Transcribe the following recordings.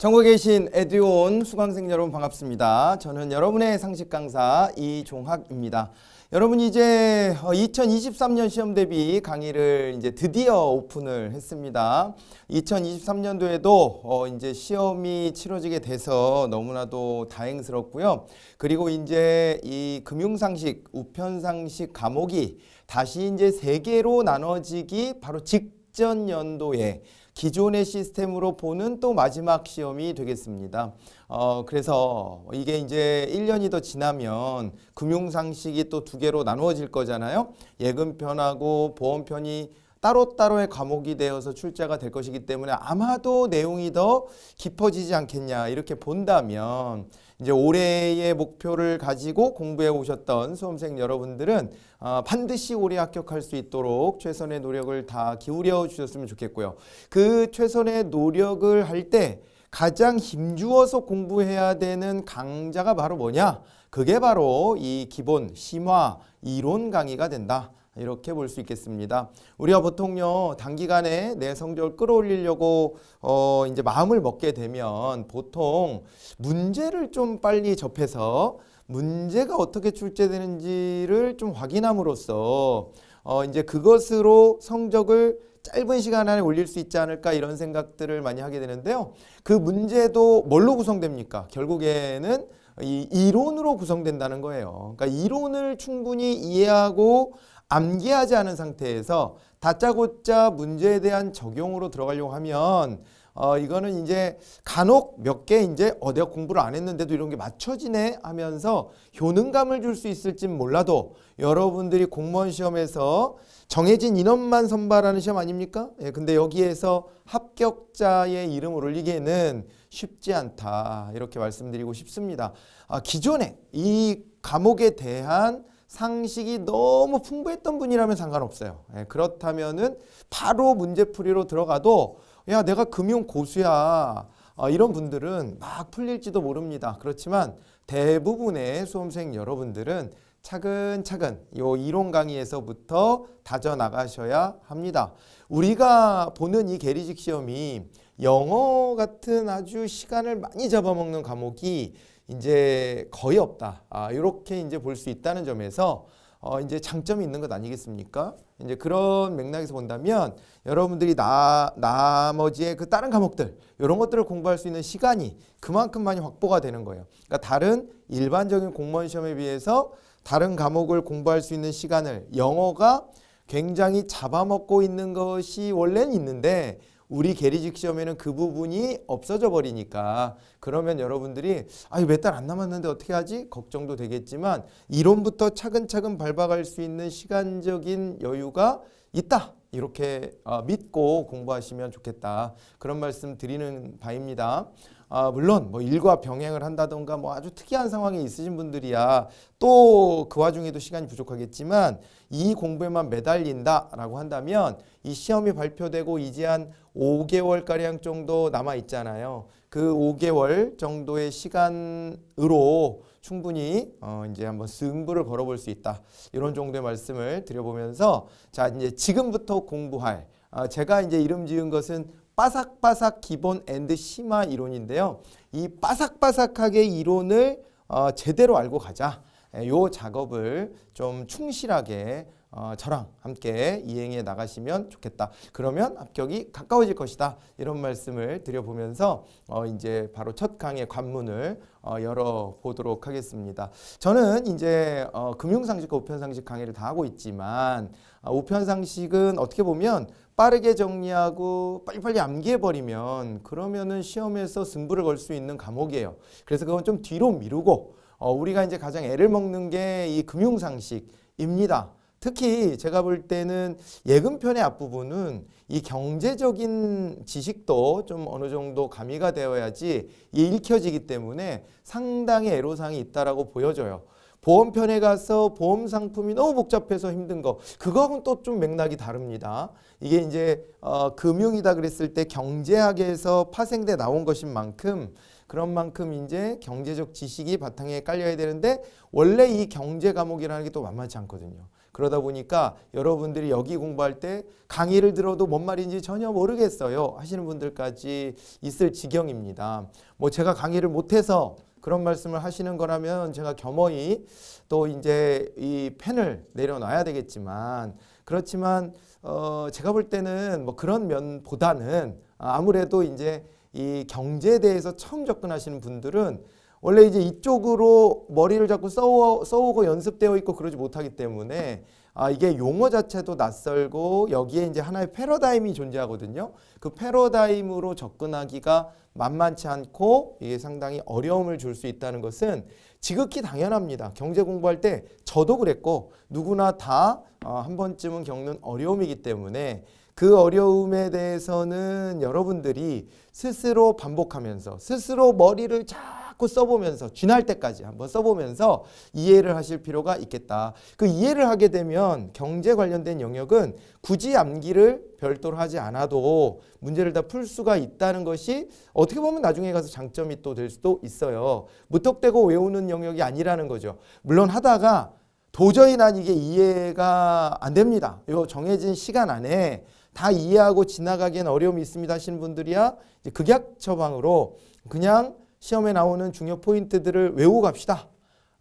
전국에 계신 에듀온 수강생 여러분 반갑습니다. 저는 여러분의 상식 강사 이종학입니다. 여러분 이제 2023년 어, 시험 대비 강의를 이제 드디어 오픈을 했습니다. 2023년도에도 어 이제 시험이 치러지게 돼서 너무나도 다행스럽고요. 그리고 이제 이 금융상식, 우편상식 과목이 다시 이제 세 개로 나눠지기 바로 직전 연도에 기존의 시스템으로 보는 또 마지막 시험이 되겠습니다. 어, 그래서 이게 이제 1년이 더 지나면 금융상식이 또 두 개로 나누어질 거잖아요. 예금편하고 보험편이 따로따로의 과목이 되어서 출제가 될 것이기 때문에 아마도 내용이 더 깊어지지 않겠냐 이렇게 본다면 이제 올해의 목표를 가지고 공부해 오셨던 수험생 여러분들은 아, 반드시 올해 합격할 수 있도록 최선의 노력을 다 기울여 주셨으면 좋겠고요. 그 최선의 노력을 할 때 가장 힘주어서 공부해야 되는 강좌가 바로 뭐냐? 그게 바로 이 기본 심화 이론 강의가 된다. 이렇게 볼 수 있겠습니다. 우리가 보통요 단기간에 내 성적을 끌어올리려고 어 이제 마음을 먹게 되면 보통 문제를 좀 빨리 접해서 문제가 어떻게 출제되는지를 좀 확인함으로써 어 이제 그것으로 성적을 짧은 시간 안에 올릴 수 있지 않을까 이런 생각들을 많이 하게 되는데요. 그 문제도 뭘로 구성됩니까? 결국에는 이 이론으로 구성된다는 거예요. 그러니까 이론을 충분히 이해하고 암기하지 않은 상태에서 다짜고짜 문제에 대한 적용으로 들어가려고 하면 어, 이거는 이제 간혹 몇 개 이제 어, 내가 공부를 안 했는데도 이런 게 맞춰지네 하면서 효능감을 줄 수 있을진 몰라도 여러분들이 공무원 시험에서 정해진 인원만 선발하는 시험 아닙니까? 예, 근데 여기에서 합격자의 이름을 올리기에는 쉽지 않다 이렇게 말씀드리고 싶습니다. 아, 기존에 이 과목에 대한 상식이 너무 풍부했던 분이라면 상관없어요. 예, 그렇다면은 바로 문제풀이로 들어가도 야 내가 금융 고수야 어, 이런 분들은 막 풀릴지도 모릅니다. 그렇지만 대부분의 수험생 여러분들은 차근차근 요 이론 강의에서부터 다져 나가셔야 합니다. 우리가 보는 이 게리직 시험이 영어 같은 아주 시간을 많이 잡아먹는 과목이 이제 거의 없다. 아, 이렇게 이제 볼 수 있다는 점에서 어, 이제 장점이 있는 것 아니겠습니까? 이제 그런 맥락에서 본다면 여러분들이 나, 나머지의 그 다른 과목들 이런 것들을 공부할 수 있는 시간이 그만큼 많이 확보가 되는 거예요. 그러니까 다른 일반적인 공무원 시험에 비해서 다른 과목을 공부할 수 있는 시간을 영어가 굉장히 잡아먹고 있는 것이 원래는 있는데 우리 게리직 시험에는 그 부분이 없어져 버리니까 그러면 여러분들이 아유 몇 달 안 남았는데 어떻게 하지? 걱정도 되겠지만 이론부터 차근차근 밟아갈 수 있는 시간적인 여유가 있다. 이렇게 아, 믿고 공부하시면 좋겠다. 그런 말씀 드리는 바입니다. 아, 물론 뭐 일과 병행을 한다던가 뭐 아주 특이한 상황에 있으신 분들이야 또 그 와중에도 시간이 부족하겠지만 이 공부에만 매달린다라고 한다면 이 시험이 발표되고 이제 한 5개월가량 정도 남아 있잖아요. 그 5개월 정도의 시간으로 충분히 어 이제 한번 승부를 걸어볼 수 있다. 이런 정도의 말씀을 드려보면서 자 이제 지금부터 공부할 어 제가 이제 이름 지은 것은 바삭바삭 기본 앤드 심화 이론인데요. 이 바삭바삭하게 이론을 어 제대로 알고 가자. 예, 요 작업을 좀 충실하게 어, 저랑 함께 이행해 나가시면 좋겠다. 그러면 합격이 가까워질 것이다. 이런 말씀을 드려보면서 어, 이제 바로 첫 강의 관문을 어, 열어보도록 하겠습니다. 저는 이제 어, 금융상식과 우편상식 강의를 다 하고 있지만 어, 우편상식은 어떻게 보면 빠르게 정리하고 빨리빨리 암기해버리면 그러면은 시험에서 승부를 걸 수 있는 과목이에요. 그래서 그건 좀 뒤로 미루고 어, 우리가 이제 가장 애를 먹는 게 이 금융상식입니다. 특히 제가 볼 때는 예금편의 앞부분은 이 경제적인 지식도 좀 어느 정도 가미가 되어야지 읽혀지기 때문에 상당히 애로사항이 있다라고 보여져요. 보험편에 가서 보험 상품이 너무 복잡해서 힘든 거 그거하고는 또 좀 맥락이 다릅니다. 이게 이제 어, 금융이다 그랬을 때 경제학에서 파생돼 나온 것인 만큼 그런 만큼 이제 경제적 지식이 바탕에 깔려야 되는데 원래 이 경제 과목이라는 게 또 만만치 않거든요. 그러다 보니까 여러분들이 여기 공부할 때 강의를 들어도 뭔 말인지 전혀 모르겠어요 하시는 분들까지 있을 지경입니다. 뭐 제가 강의를 못해서 그런 말씀을 하시는 거라면 제가 겸허히 또 이제 이 펜을 내려놔야 되겠지만 그렇지만 어 제가 볼 때는 뭐 그런 면보다는 아무래도 이제 이 경제에 대해서 처음 접근하시는 분들은 원래 이제 이쪽으로 머리를 자꾸 써오, 써오고 연습되어 있고 그러지 못하기 때문에 아, 이게 용어 자체도 낯설고 여기에 이제 하나의 패러다임이 존재하거든요. 그 패러다임으로 접근하기가 만만치 않고 이게 상당히 어려움을 줄 수 있다는 것은 지극히 당연합니다. 경제 공부할 때 저도 그랬고 누구나 다한 어, 번쯤은 겪는 어려움이기 때문에 그 어려움에 대해서는 여러분들이 스스로 반복하면서 스스로 머리를 잘 자꾸 써보면서 지날 때까지 한번 써보면서 이해를 하실 필요가 있겠다. 그 이해를 하게 되면 경제 관련된 영역은 굳이 암기를 별도로 하지 않아도 문제를 다 풀 수가 있다는 것이 어떻게 보면 나중에 가서 장점이 또 될 수도 있어요. 무턱대고 외우는 영역이 아니라는 거죠. 물론 하다가 도저히 난 이게 이해가 안 됩니다. 이 정해진 시간 안에 다 이해하고 지나가기엔 어려움이 있습니다 하시는 분들이야 극약 처방으로 그냥 시험에 나오는 중요 포인트들을 외우고 갑시다.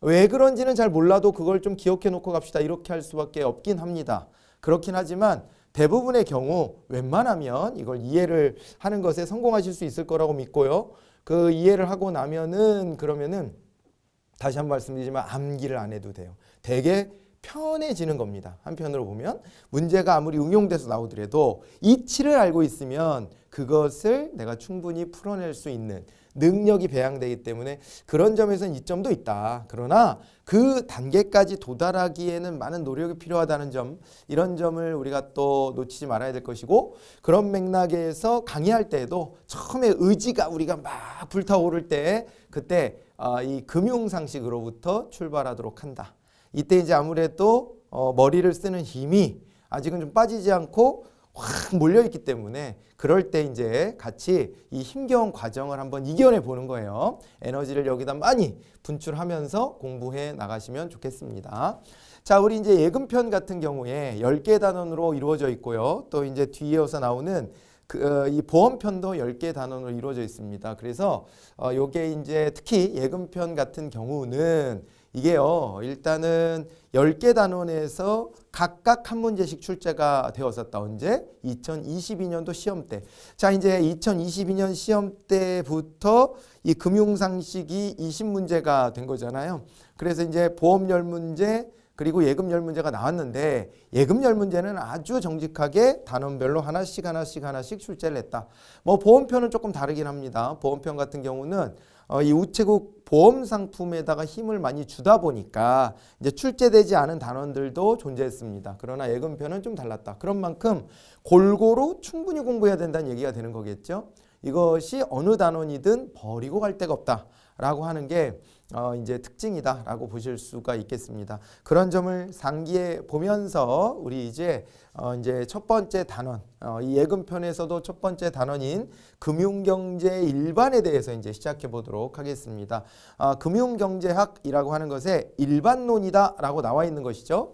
왜 그런지는 잘 몰라도 그걸 좀 기억해 놓고 갑시다. 이렇게 할 수밖에 없긴 합니다. 그렇긴 하지만 대부분의 경우 웬만하면 이걸 이해를 하는 것에 성공하실 수 있을 거라고 믿고요. 그 이해를 하고 나면은 그러면은 다시 한 번 말씀드리지만 암기를 안 해도 돼요. 되게 편해지는 겁니다. 한편으로 보면 문제가 아무리 응용돼서 나오더라도 이치를 알고 있으면 그것을 내가 충분히 풀어낼 수 있는 능력이 배양되기 때문에 그런 점에서는 이점도 있다. 그러나 그 단계까지 도달하기에는 많은 노력이 필요하다는 점 이런 점을 우리가 또 놓치지 말아야 될 것이고 그런 맥락에서 강의할 때에도 처음에 의지가 우리가 막 불타오를 때 그때 아, 이 금융상식으로부터 출발하도록 한다. 이때 이제 아무래도 어, 머리를 쓰는 힘이 아직은 좀 빠지지 않고 확 몰려있기 때문에 그럴 때 이제 같이 이 힘겨운 과정을 한번 이겨내 보는 거예요. 에너지를 여기다 많이 분출하면서 공부해 나가시면 좋겠습니다. 자, 우리 이제 예금편 같은 경우에 10개 단원으로 이루어져 있고요. 또 이제 뒤에서 나오는 그, 어, 이 보험편도 10개 단원으로 이루어져 있습니다. 그래서 어, 요게 이제 특히 예금편 같은 경우는 이게요. 일단은 10개 단원에서 각각 한 문제씩 출제가 되었었다. 언제? 2022년도 시험 때. 자, 이제 2022년 시험 때부터 이 금융상식이 20문제가 된 거잖아요. 그래서 이제 보험 열문제 그리고 예금열 문제가 나왔는데 예금열 문제는 아주 정직하게 단원별로 하나씩 하나씩 하나씩 출제를 했다. 뭐 보험편은 조금 다르긴 합니다. 보험편 같은 경우는 어, 이 우체국 보험 상품에다가 힘을 많이 주다 보니까 이제 출제되지 않은 단원들도 존재했습니다. 그러나 예금편은 좀 달랐다. 그런 만큼 골고루 충분히 공부해야 된다는 얘기가 되는 거겠죠. 이것이 어느 단원이든 버리고 갈 데가 없다라고 하는 게 어, 이제 특징이다라고 보실 수가 있겠습니다. 그런 점을 상기해 보면서 우리 이제 어, 이제 첫 번째 단원 어, 이 예금편에서도 첫 번째 단원인 금융경제 일반에 대해서 이제 시작해 보도록 하겠습니다. 어, 금융경제학이라고 하는 것에 일반론이다라고 나와 있는 것이죠.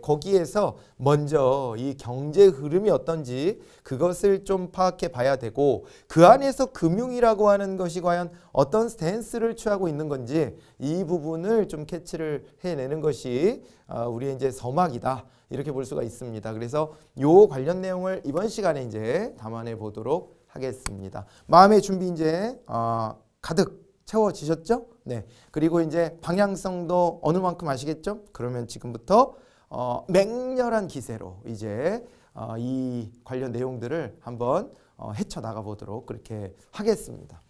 거기에서 먼저 이 경제 흐름이 어떤지 그것을 좀 파악해 봐야 되고 그 안에서 금융이라고 하는 것이 과연 어떤 스탠스를 취하고 있는 건지 이 부분을 좀 캐치를 해내는 것이 아, 우리의 이제 서막이다 이렇게 볼 수가 있습니다. 그래서 요 관련 내용을 이번 시간에 이제 담아내 보도록 하겠습니다. 마음의 준비 이제 아, 가득 채워지셨죠? 네. 그리고 이제 방향성도 어느 만큼 아시겠죠? 그러면 지금부터 어, 맹렬한 기세로 이제 어, 이 관련 내용들을 한번 어, 헤쳐나가 보도록 그렇게 하겠습니다.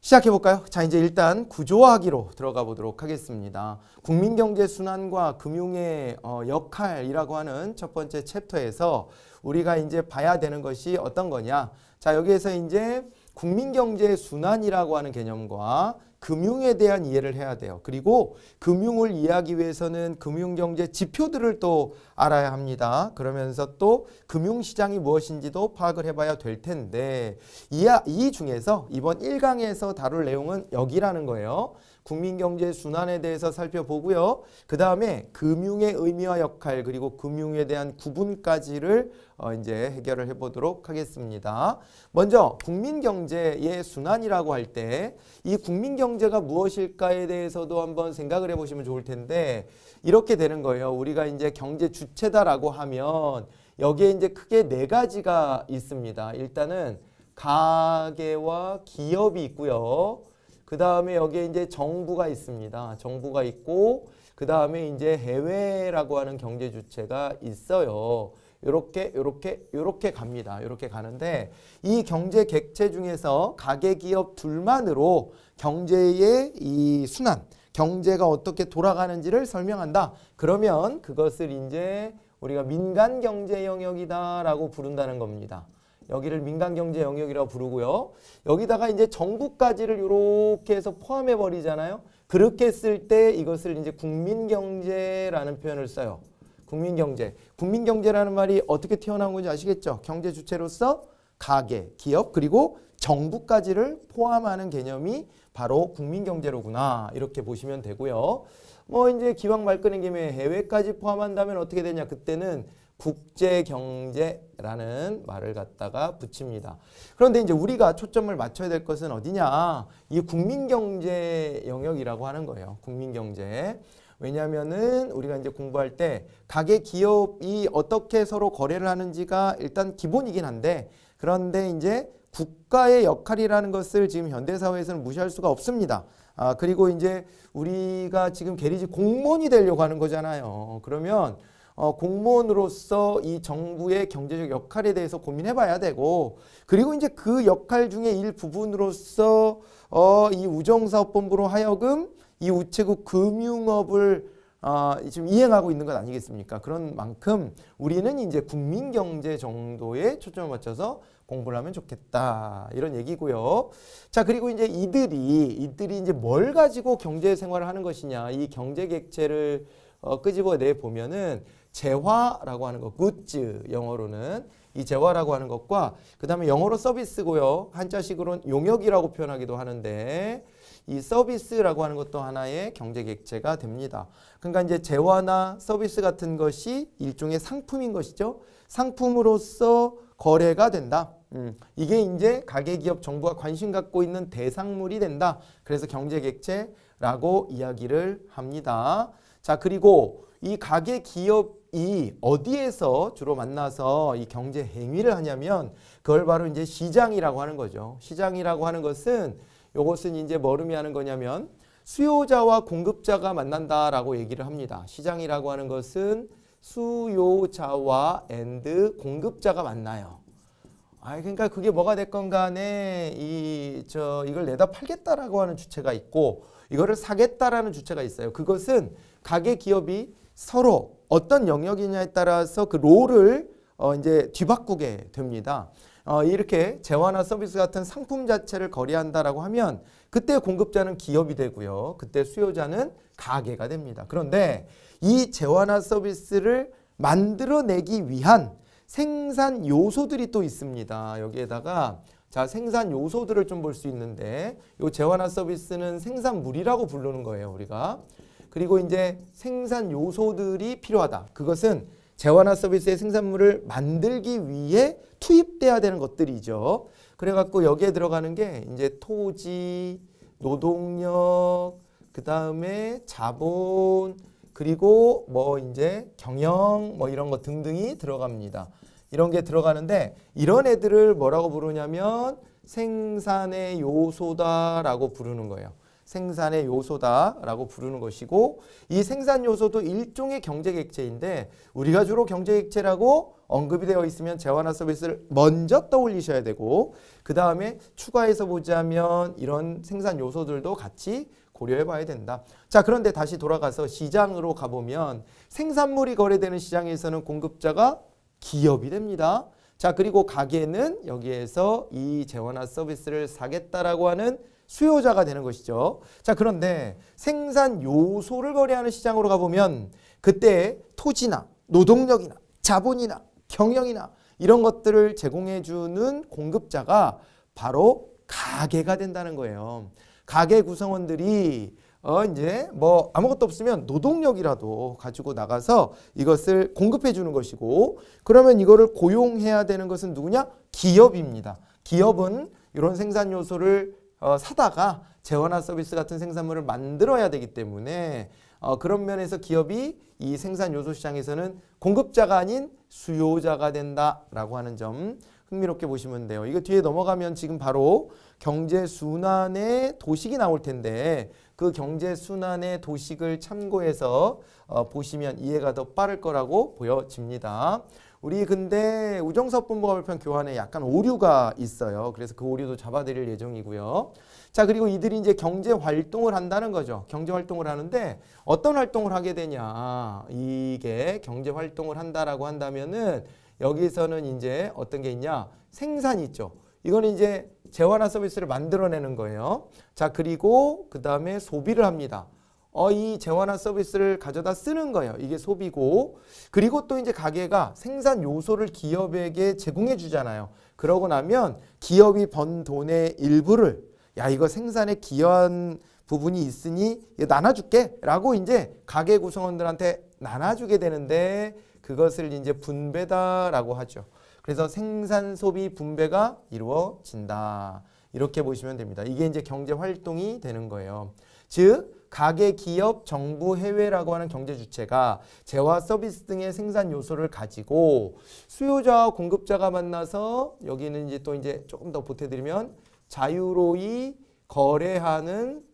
시작해 볼까요? 자, 이제 일단 구조화하기로 들어가 보도록 하겠습니다. 국민경제순환과 금융의 어, 역할이라고 하는 첫 번째 챕터에서 우리가 이제 봐야 되는 것이 어떤 거냐. 자, 여기에서 이제 국민경제순환이라고 하는 개념과 금융에 대한 이해를 해야 돼요. 그리고 금융을 이해하기 위해서는 금융경제 지표들을 또 알아야 합니다. 그러면서 또 금융시장이 무엇인지도 파악을 해봐야 될 텐데 이, 이 중에서 이번 1강에서 다룰 내용은 여기라는 거예요. 국민경제 순환에 대해서 살펴보고요. 그 다음에 금융의 의미와 역할 그리고 금융에 대한 구분까지를 어 이제 해결을 해보도록 하겠습니다. 먼저 국민경제의 순환이라고 할 때 이 국민경제가 무엇일까에 대해서도 한번 생각을 해보시면 좋을 텐데 이렇게 되는 거예요. 우리가 이제 경제 주체다라고 하면 여기에 이제 크게 네 가지가 있습니다. 일단은 가계와 기업이 있고요. 그 다음에 여기에 이제 정부가 있습니다. 정부가 있고 그 다음에 이제 해외라고 하는 경제 주체가 있어요. 이렇게 이렇게 이렇게 갑니다. 이렇게 가는데 이 경제 객체 중에서 가계 기업 둘만으로 경제의 이 순환, 경제가 어떻게 돌아가는지를 설명한다. 그러면 그것을 이제 우리가 민간 경제 영역이다라고 부른다는 겁니다. 여기를 민간 경제 영역이라고 부르고요. 여기다가 이제 정부까지를 이렇게 해서 포함해 버리잖아요. 그렇게 했을 때 이것을 이제 국민 경제라는 표현을 써요. 국민 경제. 국민 경제라는 말이 어떻게 태어난 건지 아시겠죠? 경제 주체로서 가계, 기업 그리고 정부까지를 포함하는 개념이 바로 국민 경제로구나. 이렇게 보시면 되고요. 뭐 이제 기왕 말 끄는 김에 해외까지 포함한다면 어떻게 되냐? 그때는 국제경제라는 말을 갖다가 붙입니다. 그런데 이제 우리가 초점을 맞춰야 될 것은 어디냐? 이 국민경제 영역이라고 하는 거예요. 국민경제. 왜냐하면 우리가 이제 공부할 때 가계 기업이 어떻게 서로 거래를 하는지가 일단 기본이긴 한데 그런데 이제 국가의 역할이라는 것을 지금 현대사회에서는 무시할 수가 없습니다. 아, 그리고 이제 우리가 지금 게리지 공무원이 되려고 하는 거잖아요. 그러면 어, 공무원으로서 이 정부의 경제적 역할에 대해서 고민해 봐야 되고 그리고 이제 그 역할 중에 일부분으로서 어, 이 우정사업본부로 하여금 이 우체국 금융업을 어, 지금 이행하고 있는 것 아니겠습니까? 그런 만큼 우리는 이제 국민 경제 정도에 초점을 맞춰서 공부를 하면 좋겠다. 이런 얘기고요. 자, 그리고 이제 이들이, 이들이 이제 뭘 가지고 경제 생활을 하는 것이냐. 이 경제 객체를 어, 끄집어내 보면은 재화라고 하는 것, 굿즈 영어로는 이 재화라고 하는 것과 그 다음에 영어로 서비스고요. 한자식으로는 용역이라고 표현하기도 하는데 이 서비스라고 하는 것도 하나의 경제객체가 됩니다. 그러니까 이제 재화나 서비스 같은 것이 일종의 상품인 것이죠. 상품으로서 거래가 된다. 음, 이게 이제 가계기업 정부가 관심 갖고 있는 대상물이 된다. 그래서 경제객체라고 이야기를 합니다. 자 그리고 이 가계기업 이 어디에서 주로 만나서 이 경제 행위를 하냐면 그걸 바로 이제 시장이라고 하는 거죠. 시장이라고 하는 것은 요것은 이제 뭐 의미하는 거냐면 수요자와 공급자가 만난다라고 얘기를 합니다. 시장이라고 하는 것은 수요자와 앤드 공급자가 만나요. 아, 그러니까 그게 뭐가 됐건 간에 네, 이 저 이걸 내다 팔겠다라고 하는 주체가 있고 이거를 사겠다라는 주체가 있어요. 그것은 가계 기업이 서로 어떤 영역이냐에 따라서 그 롤을 어 이제 뒤바꾸게 됩니다. 어 이렇게 재화나 서비스 같은 상품 자체를 거래한다라고 하면 그때 공급자는 기업이 되고요. 그때 수요자는 가게가 됩니다. 그런데 이 재화나 서비스를 만들어내기 위한 생산 요소들이 또 있습니다. 여기에다가 자 생산 요소들을 좀 볼 수 있는데 요 재화나 서비스는 생산물이라고 부르는 거예요. 우리가 그리고 이제 생산 요소들이 필요하다. 그것은 재화나 서비스의 생산물을 만들기 위해 투입돼야 되는 것들이죠. 그래갖고 여기에 들어가는 게 이제 토지, 노동력, 그 다음에 자본, 그리고 뭐 이제 경영 뭐 이런 것 등등이 들어갑니다. 이런 게 들어가는데 이런 애들을 뭐라고 부르냐면 생산의 요소다라고 부르는 거예요. 생산의 요소다라고 부르는 것이고 이 생산 요소도 일종의 경제객체인데 우리가 주로 경제객체라고 언급이 되어 있으면 재화나 서비스를 먼저 떠올리셔야 되고 그 다음에 추가해서 보자면 이런 생산 요소들도 같이 고려해 봐야 된다. 자 그런데 다시 돌아가서 시장으로 가보면 생산물이 거래되는 시장에서는 공급자가 기업이 됩니다. 자 그리고 가게는 여기에서 이 재화나 서비스를 사겠다라고 하는 수요자가 되는 것이죠. 자, 그런데 생산 요소를 거래하는 시장으로 가보면 그때 토지나 노동력이나 자본이나 경영이나 이런 것들을 제공해주는 공급자가 바로 가게가 된다는 거예요. 가게 구성원들이 어 이제 뭐 아무것도 없으면 노동력이라도 가지고 나가서 이것을 공급해 주는 것이고 그러면 이거를 고용해야 되는 것은 누구냐? 기업입니다. 기업은 이런 생산 요소를 어, 사다가 재원화 서비스 같은 생산물을 만들어야 되기 때문에 어, 그런 면에서 기업이 이 생산 요소 시장에서는 공급자가 아닌 수요자가 된다라고 하는 점 흥미롭게 보시면 돼요. 이거 뒤에 넘어가면 지금 바로 경제순환의 도식이 나올 텐데 그 경제순환의 도식을 참고해서 어, 보시면 이해가 더 빠를 거라고 보여집니다. 우리 근데 우정사업 본부가 발표한 교환에 약간 오류가 있어요. 그래서 그 오류도 잡아드릴 예정이고요. 자 그리고 이들이 이제 경제 활동을 한다는 거죠. 경제 활동을 하는데 어떤 활동을 하게 되냐. 이게 경제 활동을 한다라고 한다면은 여기서는 이제 어떤 게 있냐. 생산 있죠. 이거는 이제 재화나 서비스를 만들어내는 거예요. 자 그리고 그 다음에 소비를 합니다. 어, 이 재화나 서비스를 가져다 쓰는 거예요. 이게 소비고 그리고 또 이제 가게가 생산 요소를 기업에게 제공해 주잖아요. 그러고 나면 기업이 번 돈의 일부를 야 이거 생산에 기여한 부분이 있으니 나눠줄게 라고 이제 가게 구성원들한테 나눠주게 되는데 그것을 이제 분배다라고 하죠. 그래서 생산 소비 분배가 이루어진다. 이렇게 보시면 됩니다. 이게 이제 경제 활동이 되는 거예요. 즉 가계, 기업, 정부, 해외라고 하는 경제 주체가 재화 서비스 등의 생산 요소를 가지고 수요자와 공급자가 만나서 여기는 이제 또 이제 조금 더 보태드리면 자유로이 거래하는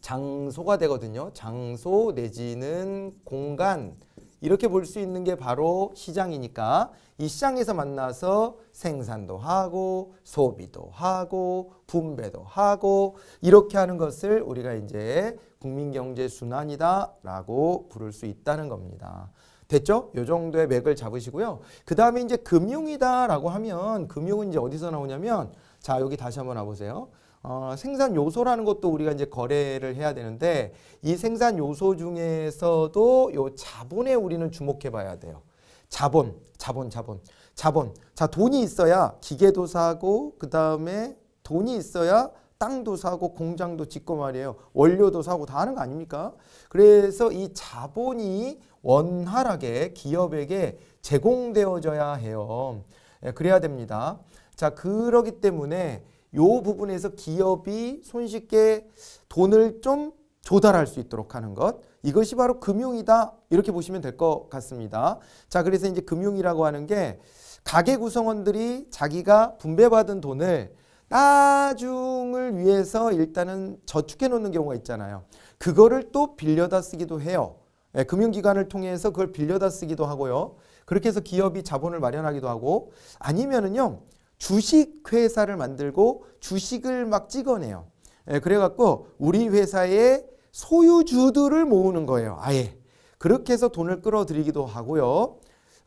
장소가 되거든요. 장소 내지는 공간 이렇게 볼 수 있는 게 바로 시장이니까 이 시장에서 만나서 생산도 하고 소비도 하고 분배도 하고 이렇게 하는 것을 우리가 이제 국민경제 순환이다 라고 부를 수 있다는 겁니다. 됐죠? 요 정도의 맥을 잡으시고요. 그 다음에 이제 금융이다 라고 하면 금융은 이제 어디서 나오냐면 자 여기 다시 한번 와보세요. 어, 생산 요소라는 것도 우리가 이제 거래를 해야 되는데 이 생산 요소 중에서도 요 자본에 우리는 주목해 봐야 돼요. 자본, 자본, 자본, 자본. 자, 돈이 있어야 기계도 사고 그다음에 돈이 있어야 땅도 사고 공장도 짓고 말이에요. 원료도 사고 다 하는 거 아닙니까? 그래서 이 자본이 원활하게 기업에게 제공되어져야 해요. 예, 그래야 됩니다. 자, 그러기 때문에 요 부분에서 기업이 손쉽게 돈을 좀 조달할 수 있도록 하는 것 이것이 바로 금융이다 이렇게 보시면 될 것 같습니다. 자 그래서 이제 금융이라고 하는 게 가계 구성원들이 자기가 분배받은 돈을 나중을 위해서 일단은 저축해 놓는 경우가 있잖아요. 그거를 또 빌려다 쓰기도 해요. 예, 금융기관을 통해서 그걸 빌려다 쓰기도 하고요. 그렇게 해서 기업이 자본을 마련하기도 하고 아니면은요 주식회사를 만들고 주식을 막 찍어내요. 예, 그래갖고 우리 회사의 소유주들을 모으는 거예요. 아예. 그렇게 해서 돈을 끌어들이기도 하고요.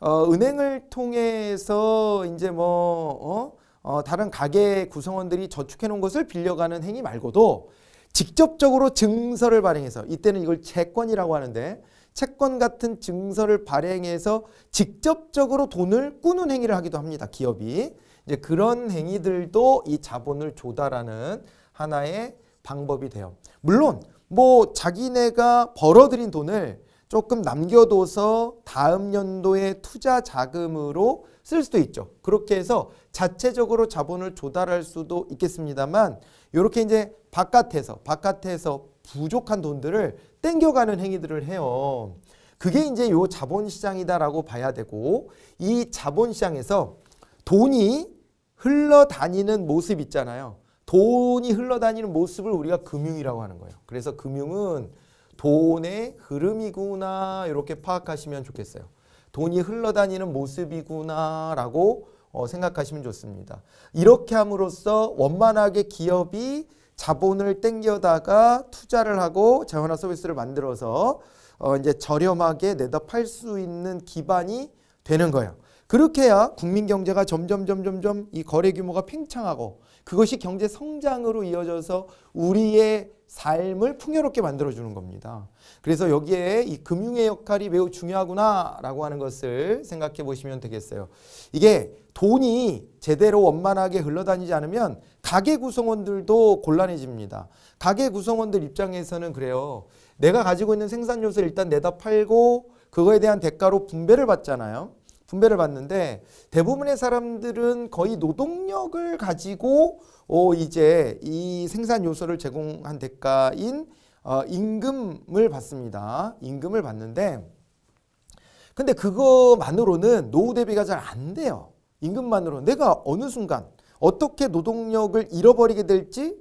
어, 은행을 통해서 이제 뭐 어? 어, 다른 가게 구성원들이 저축해 놓은 것을 빌려가는 행위 말고도 직접적으로 증서를 발행해서 이때는 이걸 채권이라고 하는데 채권 같은 증서를 발행해서 직접적으로 돈을 꾸는 행위를 하기도 합니다. 기업이. 이제 그런 행위들도 이 자본을 조달하는 하나의 방법이 돼요. 물론 뭐 자기네가 벌어들인 돈을 조금 남겨둬서 다음 연도에 투자 자금으로 쓸 수도 있죠. 그렇게 해서 자체적으로 자본을 조달할 수도 있겠습니다만 이렇게 이제 바깥에서 바깥에서 부족한 돈들을 땡겨가는 행위들을 해요. 그게 이제 요 자본시장이다라고 봐야 되고 이 자본시장에서 돈이 흘러다니는 모습 있잖아요. 돈이 흘러다니는 모습을 우리가 금융이라고 하는 거예요. 그래서 금융은 돈의 흐름이구나 이렇게 파악하시면 좋겠어요. 돈이 흘러다니는 모습이구나 라고 어, 생각하시면 좋습니다. 이렇게 함으로써 원만하게 기업이 자본을 땡겨다가 투자를 하고 자원화 서비스를 만들어서 어, 이제 저렴하게 내다 팔 수 있는 기반이 되는 거예요. 그렇게 해야 국민 경제가 점점 점점 점이 거래 규모가 팽창하고 그것이 경제 성장으로 이어져서 우리의 삶을 풍요롭게 만들어 주는 겁니다. 그래서 여기에 이 금융의 역할이 매우 중요하구나라고 하는 것을 생각해 보시면 되겠어요. 이게 돈이 제대로 원만하게 흘러다니지 않으면 가계 구성원들도 곤란해집니다. 가계 구성원들 입장에서는 그래요. 내가 가지고 있는 생산 요소를 일단 내다 팔고 그거에 대한 대가로 분배를 받잖아요. 분배를 받는데 대부분의 사람들은 거의 노동력을 가지고 어 이제 이 생산 요소를 제공한 대가인 어 임금을 받습니다. 임금을 받는데 근데 그거만으로는 노후 대비가 잘 안 돼요. 임금만으로 내가 어느 순간 어떻게 노동력을 잃어버리게 될지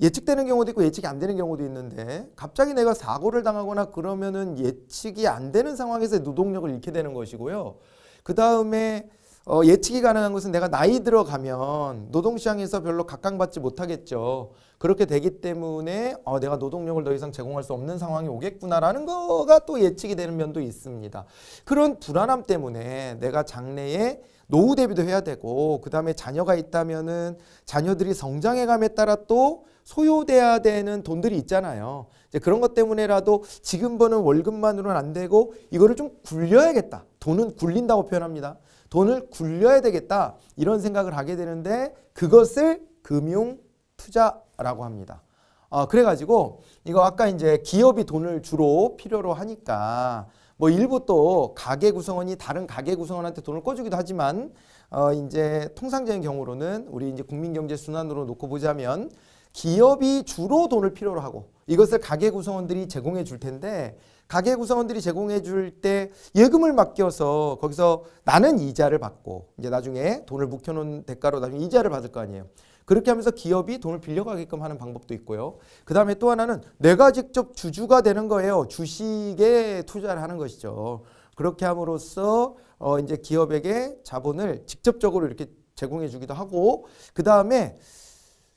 예측되는 경우도 있고 예측이 안 되는 경우도 있는데 갑자기 내가 사고를 당하거나 그러면은 예측이 안 되는 상황에서 노동력을 잃게 되는 것이고요. 그 다음에 어, 예측이 가능한 것은 내가 나이 들어가면 노동시장에서 별로 각광받지 못하겠죠. 그렇게 되기 때문에 어, 내가 노동력을 더 이상 제공할 수 없는 상황이 오겠구나라는 거가 또 예측이 되는 면도 있습니다. 그런 불안함 때문에 내가 장래에 노후 대비도 해야 되고 그 다음에 자녀가 있다면은 자녀들이 성장해감에 따라 또 소요돼야 되는 돈들이 있잖아요. 이제 그런 것 때문에라도 지금 버는 월급만으로는 안 되고 이거를 좀 굴려야겠다. 돈은 굴린다고 표현합니다. 돈을 굴려야 되겠다 이런 생각을 하게 되는데 그것을 금융 투자라고 합니다. 어, 그래가지고 이거 아까 이제 기업이 돈을 주로 필요로 하니까 뭐 일부 또 가계 구성원이 다른 가계 구성원한테 돈을 꿔주기도 하지만 어, 이제 통상적인 경우로는 우리 이제 국민경제 순환으로 놓고 보자면 기업이 주로 돈을 필요로 하고 이것을 가계 구성원들이 제공해 줄 텐데 가게 구성원들이 제공해 줄 때 예금을 맡겨서 거기서 나는 이자를 받고 이제 나중에 돈을 묵혀 놓은 대가로 나중에 이자를 받을 거 아니에요. 그렇게 하면서 기업이 돈을 빌려가게끔 하는 방법도 있고요. 그 다음에 또 하나는 내가 직접 주주가 되는 거예요. 주식에 투자를 하는 것이죠. 그렇게 함으로써 어 이제 기업에게 자본을 직접적으로 이렇게 제공해 주기도 하고 그 다음에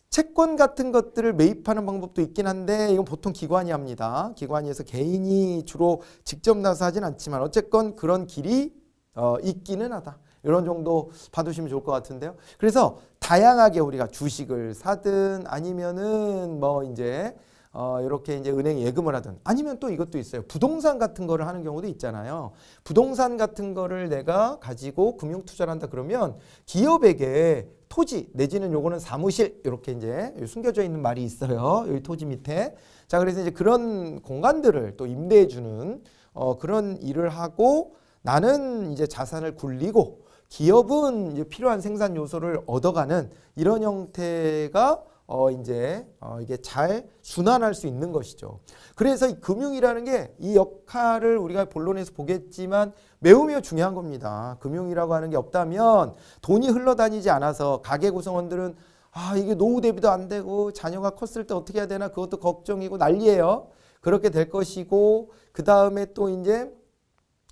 채권 같은 것들을 매입하는 방법도 있긴 한데 이건 보통 기관이 합니다. 기관이에서 개인이 주로 직접 나서 하진 않지만 어쨌건 그런 길이 어, 있기는 하다. 이런 정도 봐두시면 좋을 것 같은데요. 그래서 다양하게 우리가 주식을 사든 아니면은 뭐 이제 어, 이렇게 이제 은행 예금을 하든 아니면 또 이것도 있어요. 부동산 같은 거를 하는 경우도 있잖아요. 부동산 같은 거를 내가 가지고 금융 투자를 한다 그러면 기업에게 토지 내지는 요거는 사무실 이렇게 이제 숨겨져 있는 말이 있어요. 여기 토지 밑에. 자, 그래서 이제 그런 공간들을 또 임대해 주는 어, 그런 일을 하고 나는 이제 자산을 굴리고 기업은 이제 필요한 생산 요소를 얻어가는 이런 형태가 어 이제 어 이게 잘 순환할 수 있는 것이죠. 그래서 이 금융이라는 게 이 역할을 우리가 본론에서 보겠지만 매우 매우 중요한 겁니다. 금융이라고 하는 게 없다면 돈이 흘러다니지 않아서 가계 구성원들은 아 이게 노후 대비도 안 되고 자녀가 컸을 때 어떻게 해야 되나 그것도 걱정이고 난리예요. 그렇게 될 것이고 그 다음에 또 이제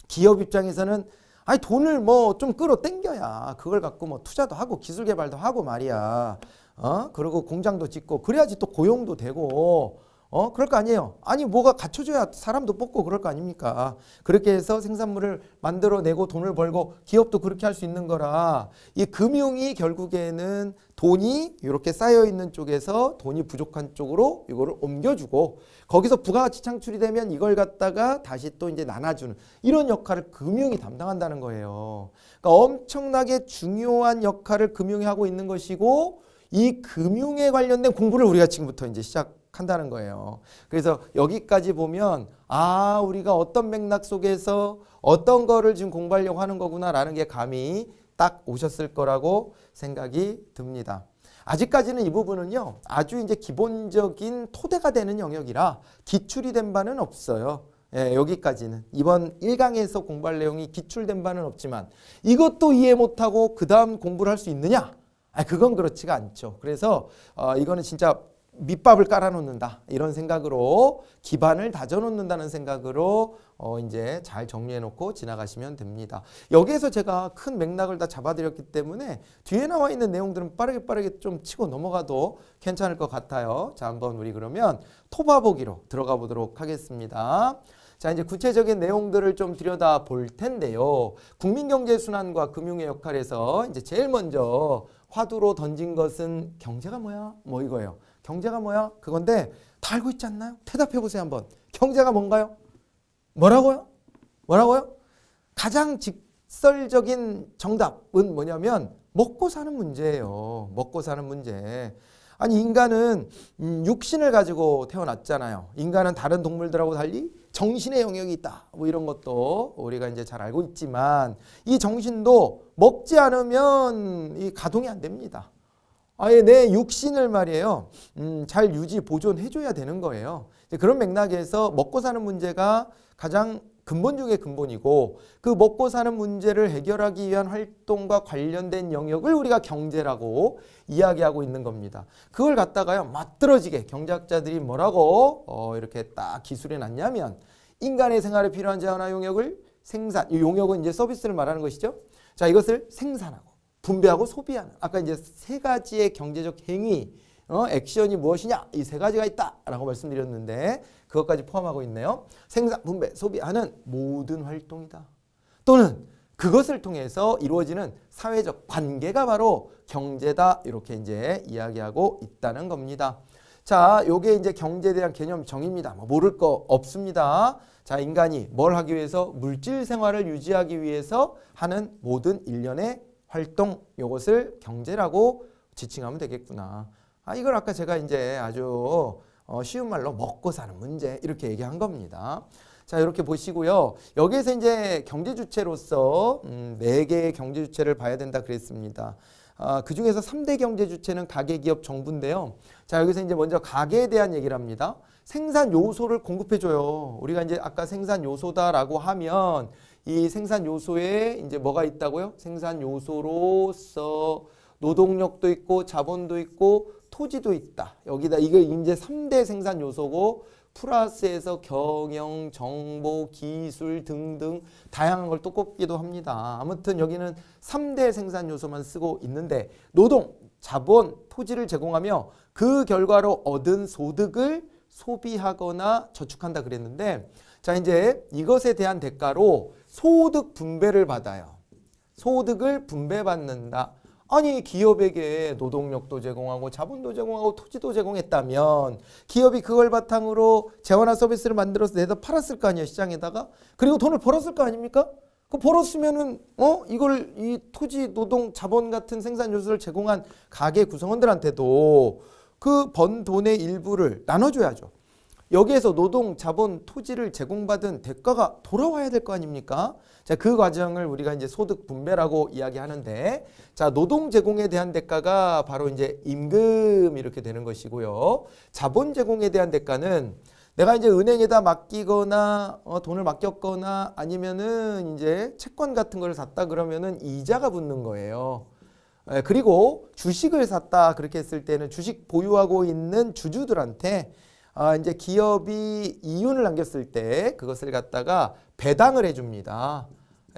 기업 입장에서는 아니 돈을 뭐 좀 끌어 당겨야 그걸 갖고 뭐 투자도 하고 기술 개발도 하고 말이야. 어? 그리고 공장도 짓고 그래야지 또 고용도 되고 어? 그럴 거 아니에요. 아니 뭐가 갖춰줘야 사람도 뽑고 그럴 거 아닙니까? 그렇게 해서 생산물을 만들어내고 돈을 벌고 기업도 그렇게 할 수 있는 거라 이 금융이 결국에는 돈이 이렇게 쌓여있는 쪽에서 돈이 부족한 쪽으로 이거를 옮겨주고 거기서 부가가치 창출이 되면 이걸 갖다가 다시 또 이제 나눠주는 이런 역할을 금융이 담당한다는 거예요. 그러니까 엄청나게 중요한 역할을 금융이 하고 있는 것이고 이 금융에 관련된 공부를 우리가 지금부터 이제 시작한다는 거예요. 그래서 여기까지 보면 아 우리가 어떤 맥락 속에서 어떤 거를 지금 공부하려고 하는 거구나라는 게 감이 딱 오셨을 거라고 생각이 듭니다. 아직까지는 이 부분은요 아주 이제 기본적인 토대가 되는 영역이라 기출이 된 바는 없어요. 예, 여기까지는 이번 1강에서 공부할 내용이 기출된 바는 없지만 이것도 이해 못하고 그 다음 공부를 할 수 있느냐 아, 그건 그렇지가 않죠. 그래서 어, 이거는 진짜 밑밥을 깔아놓는다 이런 생각으로 기반을 다져놓는다는 생각으로 어 이제 잘 정리해놓고 지나가시면 됩니다. 여기에서 제가 큰 맥락을 다 잡아드렸기 때문에 뒤에 나와 있는 내용들은 빠르게 빠르게 좀 치고 넘어가도 괜찮을 것 같아요. 자 한번 우리 그러면 토바보기로 들어가 보도록 하겠습니다. 자 이제 구체적인 내용들을 좀 들여다 볼 텐데요. 국민경제순환과 금융의 역할에서 이제 제일 먼저 화두로 던진 것은 경제가 뭐야? 뭐 이거예요. 경제가 뭐야? 그건데 다 알고 있지 않나요? 대답해 보세요 한번. 경제가 뭔가요? 뭐라고요? 뭐라고요? 가장 직설적인 정답은 뭐냐면 먹고 사는 문제예요. 먹고 사는 문제. 아니 인간은 음, 육신을 가지고 태어났잖아요. 인간은 다른 동물들하고 달리 정신의 영역이 있다. 뭐 이런 것도 우리가 이제 잘 알고 있지만 이 정신도 먹지 않으면 이 가동이 안 됩니다. 아예 내 육신을 말이에요. 음, 잘 유지 보존해 줘야 되는 거예요. 그런 맥락에서 먹고 사는 문제가 가장 근본 중의 근본이고 그 먹고 사는 문제를 해결하기 위한 활동과 관련된 영역을 우리가 경제라고 이야기하고 있는 겁니다. 그걸 갖다가요 맞들어지게 경제학자들이 뭐라고 어, 이렇게 딱 기술해 놨냐면 인간의 생활에 필요한 자원화 용역을 생산, 용역은 이제 서비스를 말하는 것이죠. 자 이것을 생산하고 분배하고 소비하는 아까 이제 세 가지의 경제적 행위 어, 액션이 무엇이냐 이 세 가지가 있다라고 말씀드렸는데 그것까지 포함하고 있네요. 생산, 분배, 소비하는 모든 활동이다. 또는 그것을 통해서 이루어지는 사회적 관계가 바로 경제다 이렇게 이제 이야기하고 있다는 겁니다. 자, 요게 이제 경제에 대한 개념 정의입니다. 뭐 모를 거 없습니다. 자, 인간이 뭘 하기 위해서 물질 생활을 유지하기 위해서 하는 모든 일련의 활동 요것을 경제라고 지칭하면 되겠구나. 아, 이걸 아까 제가 이제 아주 어, 쉬운 말로 먹고 사는 문제 이렇게 얘기한 겁니다. 자 이렇게 보시고요. 여기에서 이제 경제 주체로서 음, 4개의 경제 주체를 봐야 된다 그랬습니다. 아, 그 중에서 3대 경제 주체는 가계, 기업, 정부인데요. 자 여기서 이제 먼저 가계에 대한 얘기를 합니다. 생산 요소를 공급해줘요. 우리가 이제 아까 생산 요소다라고 하면 이 생산 요소에 이제 뭐가 있다고요? 생산 요소로서 노동력도 있고 자본도 있고 토지도 있다. 여기다 이거 이제 3대 생산 요소고 플러스에서 경영, 정보, 기술 등등 다양한 걸 또 꼽기도 합니다. 아무튼 여기는 3대 생산 요소만 쓰고 있는데 노동, 자본, 토지를 제공하며 그 결과로 얻은 소득을 소비하거나 저축한다 그랬는데 자 이제 이것에 대한 대가로 소득 분배를 받아요. 소득을 분배받는다. 아니 기업에게 노동력도 제공하고 자본도 제공하고 토지도 제공했다면 기업이 그걸 바탕으로 재화나 서비스를 만들어서 내다 팔았을 거 아니에요 시장에다가 그리고 돈을 벌었을 거 아닙니까? 그 벌었으면은 어 이걸 이 토지 노동 자본 같은 생산 요소를 제공한 가게 구성원들한테도 그 번 돈의 일부를 나눠줘야죠. 여기에서 노동, 자본, 토지를 제공받은 대가가 돌아와야 될 거 아닙니까? 자, 그 과정을 우리가 이제 소득 분배라고 이야기하는데 자, 노동 제공에 대한 대가가 바로 이제 임금 이렇게 되는 것이고요. 자본 제공에 대한 대가는 내가 이제 은행에다 맡기거나 어, 돈을 맡겼거나 아니면은 이제 채권 같은 걸 샀다 그러면은 이자가 붙는 거예요. 예, 그리고 주식을 샀다 그렇게 했을 때는 주식 보유하고 있는 주주들한테 아, 이제 기업이 이윤을 남겼을 때 그것을 갖다가 배당을 해줍니다.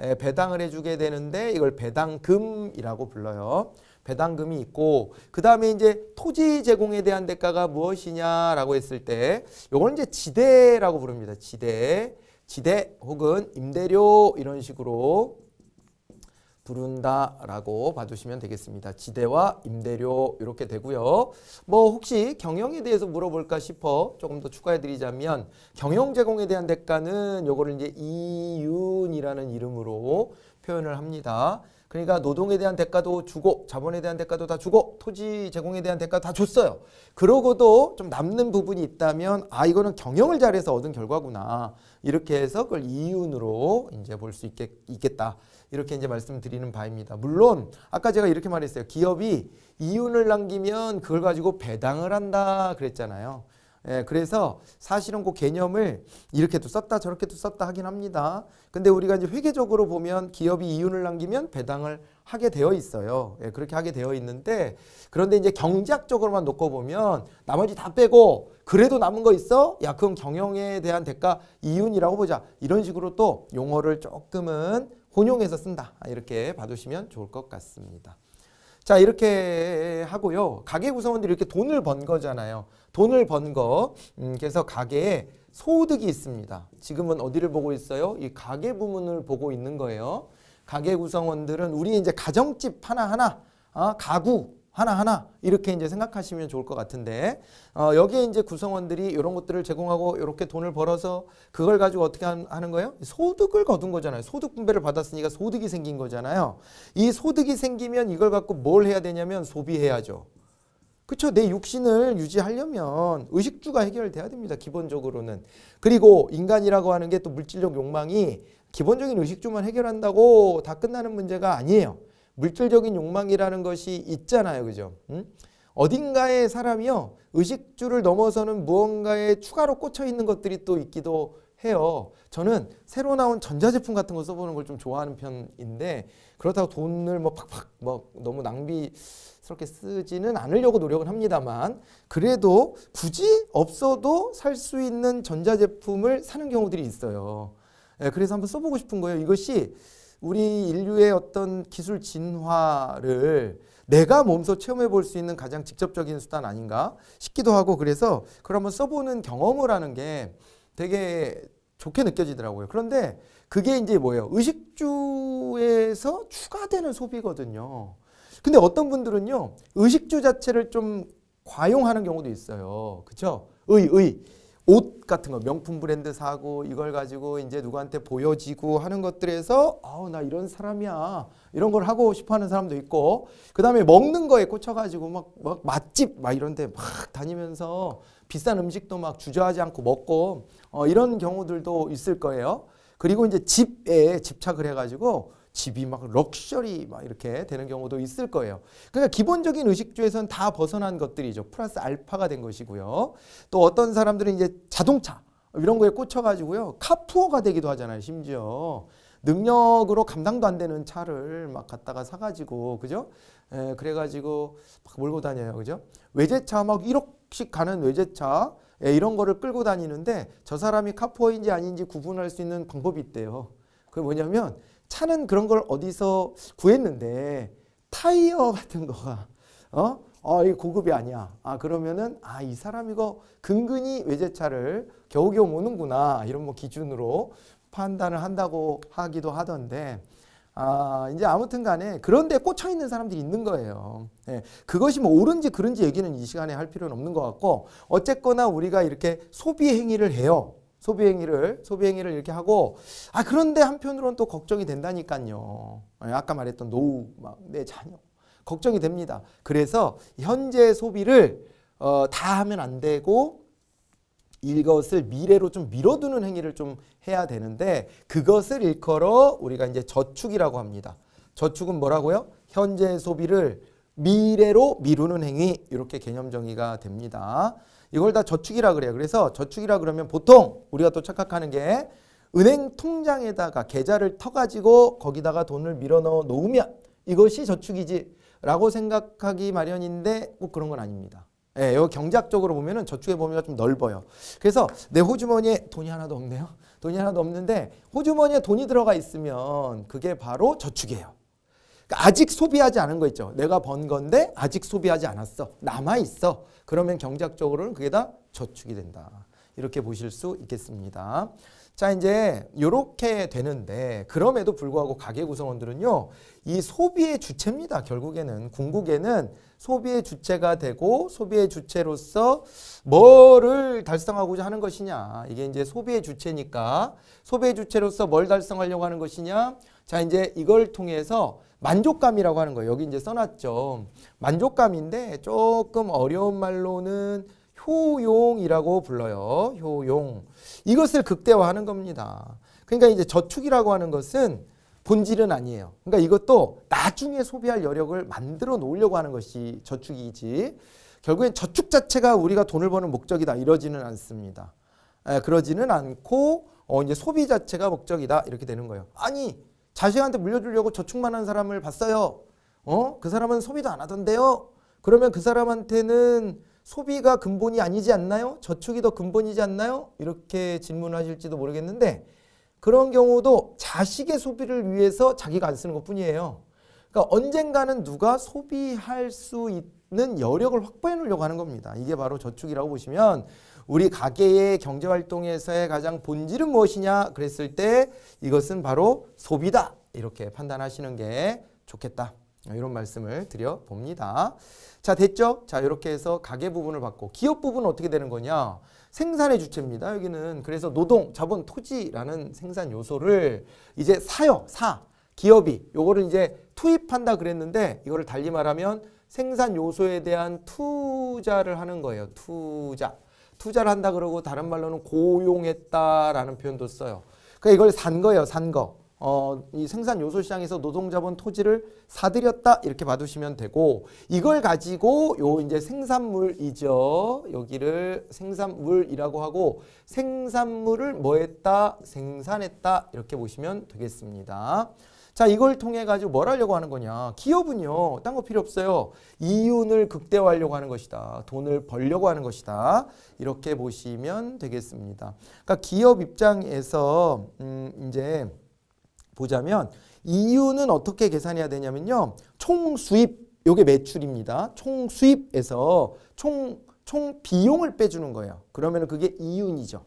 예, 배당을 해주게 되는데 이걸 배당금이라고 불러요. 배당금이 있고 그 다음에 이제 토지 제공에 대한 대가가 무엇이냐라고 했을 때 요걸 이제 지대라고 부릅니다. 지대, 지대 혹은 임대료 이런 식으로 부른다라고 봐주시면 되겠습니다. 지대와 임대료 이렇게 되고요. 뭐 혹시 경영에 대해서 물어볼까 싶어 조금 더 추가해드리자면 경영 제공에 대한 대가는 요거를 이제 이윤이라는 이름으로 표현을 합니다. 그러니까 노동에 대한 대가도 주고 자본에 대한 대가도 다 주고 토지 제공에 대한 대가 다 줬어요. 그러고도 좀 남는 부분이 있다면 아 이거는 경영을 잘해서 얻은 결과구나 이렇게 해서 그걸 이윤으로 이제 볼 수 있겠다 이렇게 이제 말씀드리는 바입니다. 물론 아까 제가 이렇게 말했어요. 기업이 이윤을 남기면 그걸 가지고 배당을 한다 그랬잖아요. 예, 그래서 사실은 그 개념을 이렇게도 썼다 저렇게도 썼다 하긴 합니다. 근데 우리가 이제 회계적으로 보면 기업이 이윤을 남기면 배당을 하게 되어 있어요. 예, 그렇게 하게 되어 있는데 그런데 이제 경제학적으로만 놓고 보면 나머지 다 빼고 그래도 남은 거 있어? 야, 그럼 경영에 대한 대가 이윤이라고 보자. 이런 식으로 또 용어를 조금은 혼용해서 쓴다. 이렇게 봐두시면 좋을 것 같습니다. 자 이렇게 하고요. 가게 구성원들이 이렇게 돈을 번 거잖아요. 돈을 번 거. 음, 그래서 가게에 소득이 있습니다. 지금은 어디를 보고 있어요? 이 가게 부문을 보고 있는 거예요. 가게 구성원들은 우리 이제 가정집 하나하나, 아, 가구, 하나하나 이렇게 이제 생각하시면 좋을 것 같은데 어, 여기에 이제 구성원들이 이런 것들을 제공하고 이렇게 돈을 벌어서 그걸 가지고 어떻게 하는 거예요? 소득을 거둔 거잖아요. 소득 분배를 받았으니까 소득이 생긴 거잖아요. 이 소득이 생기면 이걸 갖고 뭘 해야 되냐면 소비해야죠. 그렇죠. 내 육신을 유지하려면 의식주가 해결돼야 됩니다. 기본적으로는. 그리고 인간이라고 하는 게 또 물질적 욕망이 기본적인 의식주만 해결한다고 다 끝나는 문제가 아니에요. 물질적인 욕망이라는 것이 있잖아요. 그죠? 음? 어딘가에 사람이요. 의식주를 넘어서는 무언가에 추가로 꽂혀 있는 것들이 또 있기도 해요. 저는 새로 나온 전자제품 같은 거 써보는 걸 좀 좋아하는 편인데 그렇다고 돈을 뭐 팍팍 뭐 너무 낭비스럽게 쓰지는 않으려고 노력을 합니다만 그래도 굳이 없어도 살 수 있는 전자제품을 사는 경우들이 있어요. 예, 그래서 한번 써보고 싶은 거예요. 이것이 우리 인류의 어떤 기술 진화를 내가 몸소 체험해 볼 수 있는 가장 직접적인 수단 아닌가 싶기도 하고 그래서 그걸 한번 써보는 경험을 하는 게 되게 좋게 느껴지더라고요. 그런데 그게 이제 뭐예요? 의식주에서 추가되는 소비거든요. 근데 어떤 분들은요, 의식주 자체를 좀 과용하는 경우도 있어요. 그쵸? 의, 의. 옷 같은 거 명품 브랜드 사고 이걸 가지고 이제 누구한테 보여지고 하는 것들에서 아우 나 이런 사람이야 이런 걸 하고 싶어하는 사람도 있고 그 다음에 먹는 거에 꽂혀가지고 막, 막 맛집 막 이런데 막 다니면서 비싼 음식도 막 주저하지 않고 먹고 어, 이런 경우들도 있을 거예요. 그리고 이제 집에 집착을 해가지고 집이 막 럭셔리 막 이렇게 되는 경우도 있을 거예요. 그러니까 기본적인 의식주에선 다 벗어난 것들이죠. 플러스 알파가 된 것이고요. 또 어떤 사람들은 이제 자동차 이런 거에 꽂혀가지고요. 카푸어가 되기도 하잖아요. 심지어 능력으로 감당도 안 되는 차를 막 갖다가 사가지고 그죠? 에, 그래가지고 막 몰고 다녀요. 그죠? 외제차 막 1억씩 가는 외제차 예, 이런 거를 끌고 다니는데 저 사람이 카푸어인지 아닌지 구분할 수 있는 방법이 있대요. 그게 뭐냐면 차는 그런 걸 어디서 구했는데 타이어 같은 거가 어? 어, 이 고급이 아니야. 아, 그러면은, 아, 이 사람 이거 근근히 외제차를 겨우겨우 모는구나. 이런 뭐 기준으로 판단을 한다고 하기도 하던데, 아, 이제 아무튼 간에 그런데 꽂혀있는 사람들이 있는 거예요. 예, 그것이 뭐 옳은지 그른지 얘기는 이 시간에 할 필요는 없는 것 같고, 어쨌거나 우리가 이렇게 소비 행위를 해요. 소비 행위를 소비 행위를 이렇게 하고 아 그런데 한편으로는 또 걱정이 된다니까요. 예, 아까 말했던 노후 막내 자녀 걱정이 됩니다. 그래서 현재 소비를 어, 다 하면 안 되고 이것을 미래로 좀 밀어두는 행위를 좀 해야 되는데 그것을 일컬어 우리가 이제 저축이라고 합니다. 저축은 뭐라고요? 현재 소비를 미래로 미루는 행위 이렇게 개념 정의가 됩니다. 이걸 다 저축이라 그래요. 그래서 저축이라 그러면 보통 우리가 또 착각하는 게 은행 통장에다가 계좌를 터가지고 거기다가 돈을 밀어넣어 놓으면 이것이 저축이지 라고 생각하기 마련인데 꼭 그런 건 아닙니다. 예, 요 경제학적으로 보면은 저축의 범위가 좀 넓어요. 그래서 내 호주머니에 돈이 하나도 없네요. 돈이 하나도 없는데 호주머니에 돈이 들어가 있으면 그게 바로 저축이에요. 그러니까 아직 소비하지 않은 거 있죠. 내가 번 건데 아직 소비하지 않았어. 남아 있어. 그러면 경작적으로는 그게 다 저축이 된다. 이렇게 보실 수 있겠습니다. 자, 이제 이렇게 되는데 그럼에도 불구하고 가계 구성원들은요. 이 소비의 주체입니다. 결국에는 궁극에는 소비의 주체가 되고 소비의 주체로서 뭐를 달성하고자 하는 것이냐. 이게 이제 소비의 주체니까 소비의 주체로서 뭘 달성하려고 하는 것이냐. 자, 이제 이걸 통해서 만족감이라고 하는 거예요. 여기 이제 써놨죠. 만족감인데 조금 어려운 말로는 효용이라고 불러요. 효용. 이것을 극대화하는 겁니다. 그러니까 이제 저축이라고 하는 것은 본질은 아니에요. 그러니까 이것도 나중에 소비할 여력을 만들어 놓으려고 하는 것이 저축이지 결국엔 저축 자체가 우리가 돈을 버는 목적이다 이러지는 않습니다. 에, 그러지는 않고 어, 이제 소비 자체가 목적이다 이렇게 되는 거예요. 아니 자식한테 물려주려고 저축만 한 사람을 봤어요. 어? 그 사람은 소비도 안 하던데요. 그러면 그 사람한테는 소비가 근본이 아니지 않나요? 저축이 더 근본이지 않나요? 이렇게 질문하실지도 모르겠는데 그런 경우도 자식의 소비를 위해서 자기가 안 쓰는 것 뿐이에요. 그러니까 언젠가는 누가 소비할 수 있는 여력을 확보해 놓으려고 하는 겁니다. 이게 바로 저축이라고 보시면 우리 가계의 경제활동에서의 가장 본질은 무엇이냐 그랬을 때 이것은 바로 소비다 이렇게 판단하시는 게 좋겠다. 이런 말씀을 드려봅니다. 자 됐죠? 자 이렇게 해서 가계 부분을 봤고 기업 부분은 어떻게 되는 거냐? 생산의 주체입니다. 여기는 그래서 노동, 자본, 토지라는 생산 요소를 이제 사요. 사. 기업이 요거를 이제 투입한다 그랬는데 이거를 달리 말하면 생산 요소에 대한 투자를 하는 거예요. 투자. 투자를 한다 그러고 다른 말로는 고용했다라는 표현도 써요. 그러니까 이걸 산 거예요. 산 거. 어, 이 생산 요소 시장에서 노동자본 토지를 사들였다 이렇게 봐두시면 되고 이걸 가지고 요 이제 생산물이죠 여기를 생산물이라고 하고 생산물을 뭐했다 생산했다 이렇게 보시면 되겠습니다. 자 이걸 통해 가지고 뭘 하려고 하는 거냐 기업은요 딴 거 필요 없어요 이윤을 극대화하려고 하는 것이다 돈을 벌려고 하는 것이다 이렇게 보시면 되겠습니다 그러니까 기업 입장에서 음 이제 보자면 이윤은 어떻게 계산해야 되냐면요 총 수입 요게 매출입니다 총 수입에서 총 총 비용을 빼주는 거예요 그러면 그게 이윤이죠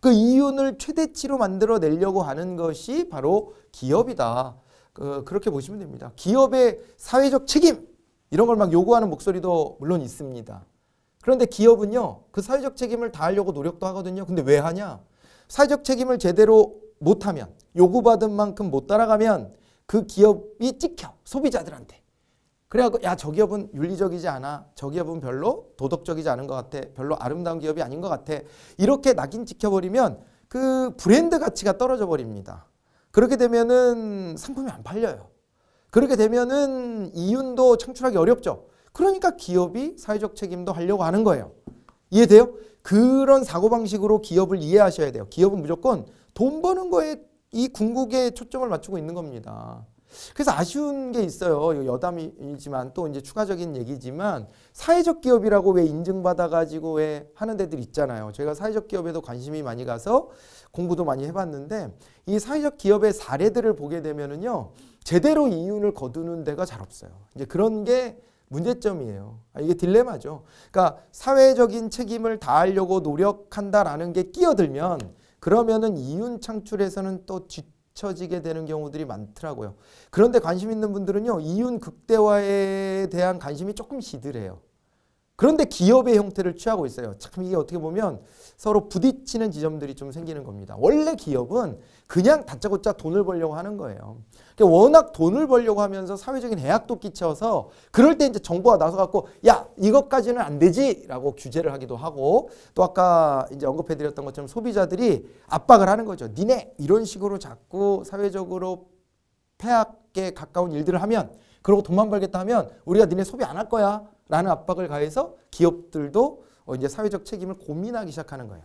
그 이윤을 최대치로 만들어내려고 하는 것이 바로 기업이다. 어, 그렇게 보시면 됩니다. 기업의 사회적 책임 이런 걸 막 요구하는 목소리도 물론 있습니다. 그런데 기업은요. 그 사회적 책임을 다하려고 노력도 하거든요. 근데 왜 하냐? 사회적 책임을 제대로 못하면 요구받은 만큼 못 따라가면 그 기업이 찍혀 소비자들한테. 그래갖고 야저 기업은 윤리적이지 않아. 저 기업은 별로 도덕적이지 않은 것 같아. 별로 아름다운 기업이 아닌 것 같아. 이렇게 낙인 찍혀버리면 그 브랜드 가치가 떨어져 버립니다. 그렇게 되면은 상품이 안 팔려요. 그렇게 되면은 이윤도 창출하기 어렵죠. 그러니까 기업이 사회적 책임도 하려고 하는 거예요. 이해돼요? 그런 사고방식으로 기업을 이해하셔야 돼요. 기업은 무조건 돈 버는 거에 이 궁극에 초점을 맞추고 있는 겁니다. 그래서 아쉬운 게 있어요. 여담이지만 또 이제 추가적인 얘기지만 사회적 기업이라고 왜 인증받아 가지고 왜 하는 데들 있잖아요. 제가 사회적 기업에도 관심이 많이 가서 공부도 많이 해봤는데 이 사회적 기업의 사례들을 보게 되면은요 제대로 이윤을 거두는 데가 잘 없어요. 이제 그런 게 문제점이에요. 아, 이게 딜레마죠. 그러니까 사회적인 책임을 다하려고 노력한다라는 게 끼어들면 그러면은 이윤 창출에서는 또 뒤. 합쳐지게 되는 경우들이 많더라고요. 그런데 관심 있는 분들은요. 이윤 극대화에 대한 관심이 조금 시들해요. 그런데 기업의 형태를 취하고 있어요. 참 이게 어떻게 보면 서로 부딪히는 지점들이 좀 생기는 겁니다. 원래 기업은 그냥 다짜고짜 돈을 벌려고 하는 거예요. 그러니까 워낙 돈을 벌려고 하면서 사회적인 해악도 끼쳐서 그럴 때 이제 정부가 나서갖고 야 이것까지는 안 되지라고 규제를 하기도 하고 또 아까 이제 언급해드렸던 것처럼 소비자들이 압박을 하는 거죠. 니네 이런 식으로 자꾸 사회적으로 폐악에 가까운 일들을 하면 그러고 돈만 벌겠다 하면 우리가 니네 소비 안 할 거야 라는 압박을 가해서 기업들도 어, 이제 사회적 책임을 고민하기 시작하는 거예요.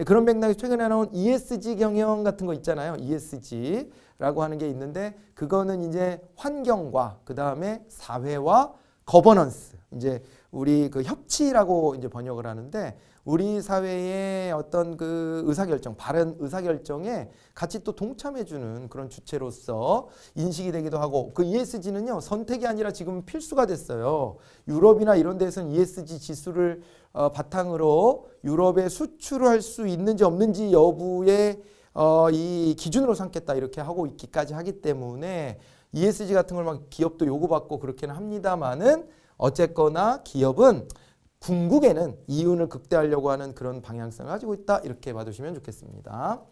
네, 그런 맥락에서 최근에 나온 ESG 경영 같은 거 있잖아요. ESG라고 하는 게 있는데 그거는 이제 환경과 그다음에 사회와 거버넌스 이제 우리 그 협치라고 이제 번역을 하는데 우리 사회의 어떤 그 의사결정, 바른 의사결정에 같이 또 동참해주는 그런 주체로서 인식이 되기도 하고 그 ESG는요 선택이 아니라 지금 필수가 됐어요. 유럽이나 이런 데서는 ESG 지수를 어, 바탕으로 유럽에 수출할 수 있는지 없는지 여부의 어, 이 기준으로 삼겠다 이렇게 하고 있기까지 하기 때문에 ESG 같은 걸 막 기업도 요구받고 그렇게는 합니다만은 어쨌거나 기업은 궁극에는 이윤을 극대화하려고 하는 그런 방향성을 가지고 있다 이렇게 봐주시면 좋겠습니다.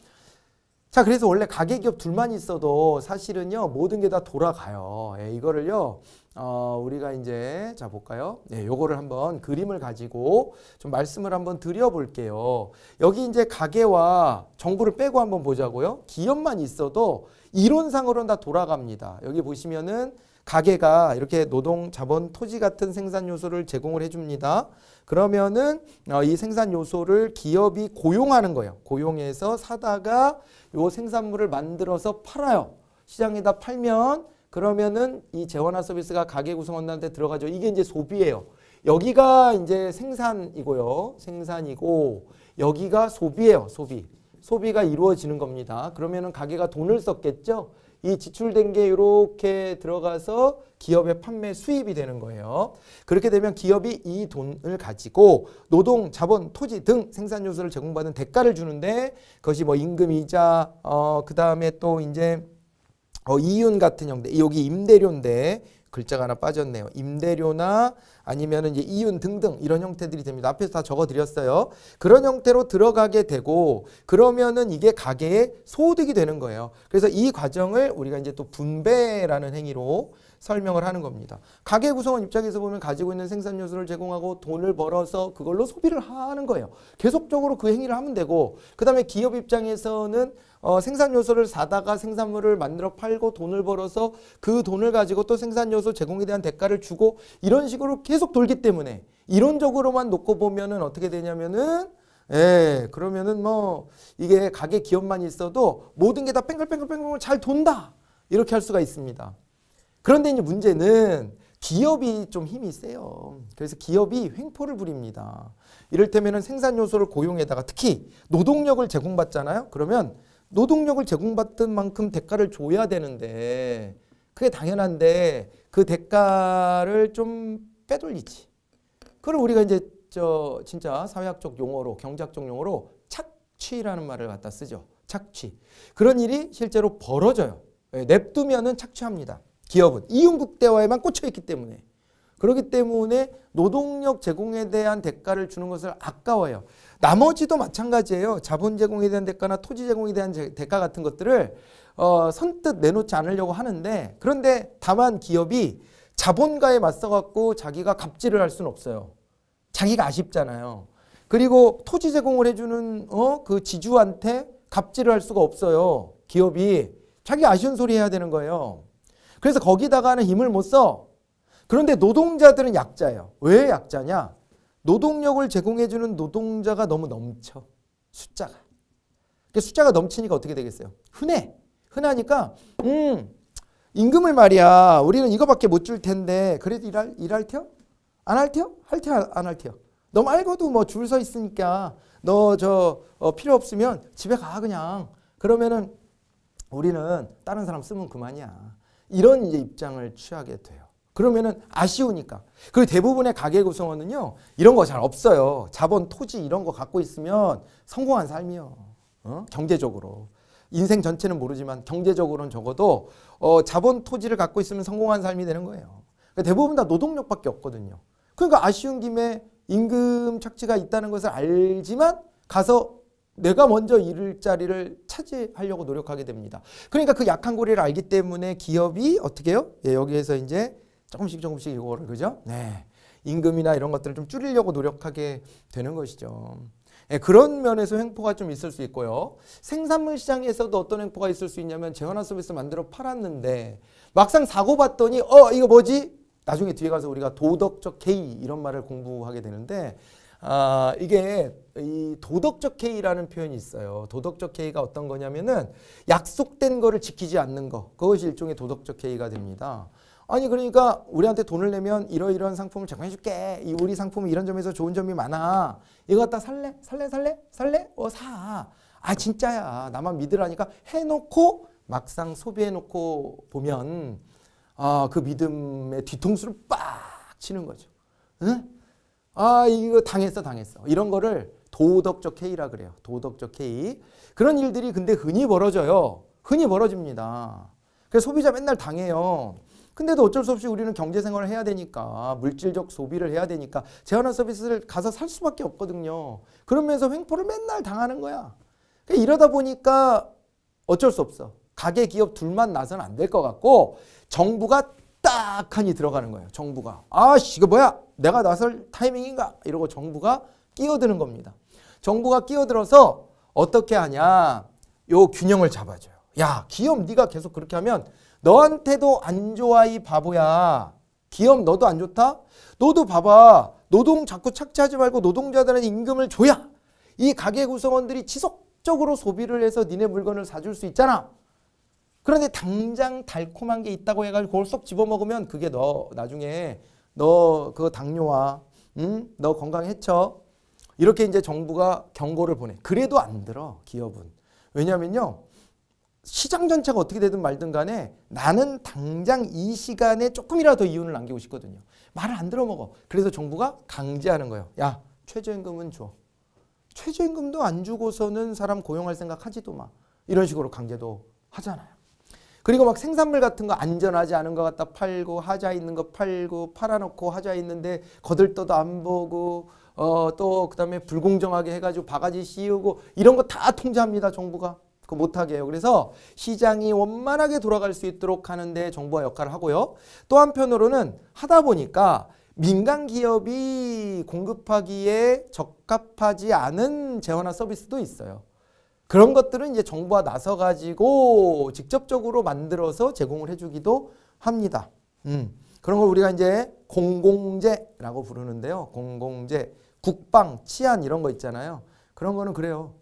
자 그래서 원래 가계기업 둘만 있어도 사실은요 모든 게 다 돌아가요. 예, 이거를요 어, 우리가 이제 자 볼까요? 네, 예, 이거를 한번 그림을 가지고 좀 말씀을 한번 드려볼게요. 여기 이제 가계와 정부를 빼고 한번 보자고요. 기업만 있어도 이론상으로는 다 돌아갑니다. 여기 보시면은 가게가 이렇게 노동, 자본, 토지 같은 생산 요소를 제공을 해줍니다. 그러면은 어, 이 생산 요소를 기업이 고용하는 거예요. 고용해서 사다가 이 생산물을 만들어서 팔아요. 시장에다 팔면 그러면은 이 재원화 서비스가 가게 구성원들한테 들어가죠. 이게 이제 소비예요. 여기가 이제 생산이고요. 생산이고 여기가 소비예요. 소비. 소비가 이루어지는 겁니다. 그러면은 가게가 돈을 썼겠죠. 이 지출된 게 이렇게 들어가서 기업의 판매 수입이 되는 거예요. 그렇게 되면 기업이 이 돈을 가지고 노동, 자본, 토지 등 생산 요소를 제공받은 대가를 주는데 그것이 뭐 임금, 이자, 어, 그 다음에 또 이제 어, 이윤 같은 형태, 여기 임대료인데 글자가 하나 빠졌네요. 임대료나 아니면 이제 이윤 등등 이런 형태들이 됩니다. 앞에서 다 적어 드렸어요. 그런 형태로 들어가게 되고 그러면은 이게 가계의 소득이 되는 거예요. 그래서 이 과정을 우리가 이제 또 분배라는 행위로 설명을 하는 겁니다. 가계 구성원 입장에서 보면 가지고 있는 생산 요소를 제공하고 돈을 벌어서 그걸로 소비를 하는 거예요. 계속적으로 그 행위를 하면 되고 그다음에 기업 입장에서는 어, 생산 요소를 사다가 생산물을 만들어 팔고 돈을 벌어서 그 돈을 가지고 또 생산 요소 제공에 대한 대가를 주고 이런 식으로 계속 돌기 때문에 이론적으로만 놓고 보면은 어떻게 되냐면은 예, 그러면은 뭐 이게 가게 기업만 있어도 모든 게 다 뺑글뺑글뺑글 잘 돈다. 이렇게 할 수가 있습니다. 그런데 이제 문제는 기업이 좀 힘이 세요. 그래서 기업이 횡포를 부립니다. 이를테면 생산 요소를 고용에다가 특히 노동력을 제공받잖아요. 그러면 노동력을 제공받던 만큼 대가를 줘야 되는데 그게 당연한데 그 대가를 좀 빼돌리지. 그걸 우리가 이제 저 진짜 사회학적 용어로 경제학적 용어로 착취라는 말을 갖다 쓰죠. 착취. 그런 일이 실제로 벌어져요. 예, 냅두면 착취합니다. 기업은 이윤 극대화에만 꽂혀 있기 때문에. 그렇기 때문에 노동력 제공에 대한 대가를 주는 것을 아까워요. 나머지도 마찬가지예요. 자본 제공에 대한 대가나 토지 제공에 대한 대가 같은 것들을 어, 선뜻 내놓지 않으려고 하는데 그런데 다만 기업이 자본가에 맞서 갖고 자기가 갑질을 할 수는 없어요. 자기가 아쉽잖아요. 그리고 토지 제공을 해주는 어, 그 지주한테 갑질을 할 수가 없어요. 기업이 자기 아쉬운 소리 해야 되는 거예요. 그래서 거기다가는 힘을 못 써. 그런데 노동자들은 약자예요. 왜 약자냐? 노동력을 제공해주는 노동자가 너무 넘쳐. 숫자가. 그러니까 숫자가 넘치니까 어떻게 되겠어요? 흔해. 흔하니까 음 임금을 말이야 우리는 이거밖에 못 줄 텐데 그래도 일할 일할 테요? 안 할 테요? 할 테요? 안 할 테요? 너 말고도 뭐 줄 서 있으니까 너저 어, 필요 없으면 집에 가 그냥 그러면은 우리는 다른 사람 쓰면 그만이야 이런 이제 입장을 취하게 돼요. 그러면은 아쉬우니까. 그 대부분의 가계 구성원은요. 이런 거 잘 없어요. 자본, 토지 이런 거 갖고 있으면 성공한 삶이요. 어? 경제적으로. 인생 전체는 모르지만 경제적으로는 적어도 어, 자본 토지를 갖고 있으면 성공한 삶이 되는 거예요. 그러니까 대부분 다 노동력밖에 없거든요. 그러니까 아쉬운 김에 임금 착취가 있다는 것을 알지만 가서 내가 먼저 일을 자리를 차지하려고 노력하게 됩니다. 그러니까 그 약한 고리를 알기 때문에 기업이 어떻게 해요? 예, 여기에서 이제 조금씩 조금씩 이거를 그죠? 네. 임금이나 이런 것들을 좀 줄이려고 노력하게 되는 것이죠. 네, 그런 면에서 횡포가 좀 있을 수 있고요. 생산물 시장에서도 어떤 횡포가 있을 수 있냐면 재환화 서비스 만들어 팔았는데 막상 사고 봤더니 어 이거 뭐지? 나중에 뒤에 가서 우리가 도덕적 K 이런 말을 공부하게 되는데 아, 이게 이 도덕적 K라는 표현이 있어요. 도덕적 K가 어떤 거냐면은 약속된 거를 지키지 않는 거. 그것이 일종의 도덕적 K가 됩니다. 아니 그러니까 우리한테 돈을 내면 이러이러한 상품을 제공해줄게. 이 우리 상품은 이런 점에서 좋은 점이 많아. 이거 갖다 살래? 살래? 살래? 살래? 어 사. 아 진짜야. 나만 믿으라니까 해놓고 막상 소비해놓고 보면 아, 그 믿음의 뒤통수를 빡 치는 거죠. 응? 아 이거 당했어 당했어. 이런 거를 도덕적 해이라 그래요. 도덕적 해이. 그런 일들이 근데 흔히 벌어져요. 흔히 벌어집니다. 그래서 소비자 맨날 당해요. 근데도 어쩔 수 없이 우리는 경제 생활을 해야 되니까 물질적 소비를 해야 되니까 재활한 서비스를 가서 살 수밖에 없거든요. 그러면서 횡포를 맨날 당하는 거야. 그러니까 이러다 보니까 어쩔 수 없어. 가계 기업 둘만 나선안될 것 같고 정부가 딱하니 들어가는 거예요. 정부가 아씨 이거 뭐야? 내가 나설 타이밍인가? 이러고 정부가 끼어드는 겁니다. 정부가 끼어들어서 어떻게 하냐? 요 균형을 잡아줘요. 야 기업 네가 계속 그렇게 하면 너한테도 안 좋아 이 바보야. 기업 너도 안 좋다? 너도 봐봐. 노동 자꾸 착취하지 말고 노동자들한테 임금을 줘야 이 가게 구성원들이 지속적으로 소비를 해서 니네 물건을 사줄 수 있잖아. 그런데 당장 달콤한 게 있다고 해가지고 그걸 쏙 집어먹으면 그게 너 나중에 너 그 당뇨와 응? 너 건강 해쳐. 이렇게 이제 정부가 경고를 보내. 그래도 안 들어 기업은. 왜냐면요. 시장 전체가 어떻게 되든 말든 간에 나는 당장 이 시간에 조금이라도 이윤을 남기고 싶거든요. 말을 안 들어먹어. 그래서 정부가 강제하는 거예요. 야 최저임금은 줘. 최저임금도 안 주고서는 사람 고용할 생각 하지도 마. 이런 식으로 강제도 하잖아요. 그리고 막 생산물 같은 거 안전하지 않은 것 같다 팔고 하자 있는 거 팔고 팔아놓고 하자 있는데 거들떠도 안 보고 어또 그다음에 불공정하게 해가지고 바가지 씌우고 이런 거 다 통제합니다 정부가 그거 못하게 해요. 그래서 시장이 원만하게 돌아갈 수 있도록 하는데 정부가 역할을 하고요. 또 한편으로는 하다 보니까 민간 기업이 공급하기에 적합하지 않은 재원화 서비스도 있어요. 그런 것들은 이제 정부가 나서 가지고 직접적으로 만들어서 제공을 해주기도 합니다. 음. 그런 걸 우리가 이제 공공재라고 부르는데요. 공공재, 국방, 치안 이런 거 있잖아요. 그런 거는 그래요.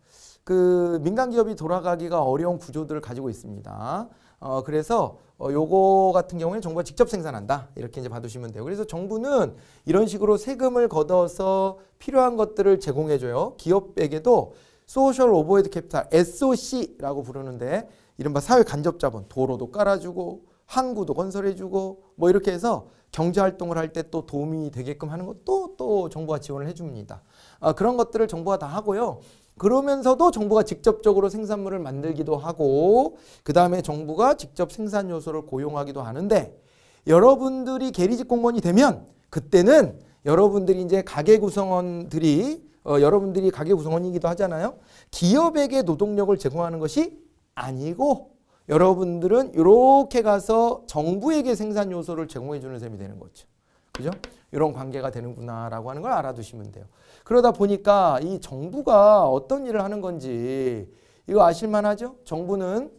그 민간 기업이 돌아가기가 어려운 구조들을 가지고 있습니다. 어, 그래서 어, 요거 같은 경우에 정부가 직접 생산한다. 이렇게 이제 봐두시면 돼요. 그래서 정부는 이런 식으로 세금을 걷어서 필요한 것들을 제공해줘요. 기업에게도 소셜 오버헤드 캐피탈, SOC라고 부르는데 이른바 사회 간접 자본, 도로도 깔아주고 항구도 건설해주고 뭐 이렇게 해서 경제활동을 할 때 또 도움이 되게끔 하는 것도 또 정부가 지원을 해줍니다. 아, 그런 것들을 정부가 다 하고요. 그러면서도 정부가 직접적으로 생산물을 만들기도 하고 그 다음에 정부가 직접 생산 요소를 고용하기도 하는데 여러분들이 계리직 공무원이 되면 그때는 여러분들이 이제 가계 구성원들이 어, 여러분들이 가계 구성원이기도 하잖아요. 기업에게 노동력을 제공하는 것이 아니고 여러분들은 이렇게 가서 정부에게 생산 요소를 제공해 주는 셈이 되는 거죠. 그죠? 이런 관계가 되는구나라고 하는 걸 알아두시면 돼요. 그러다 보니까 이 정부가 어떤 일을 하는 건지 이거 아실만 하죠? 정부는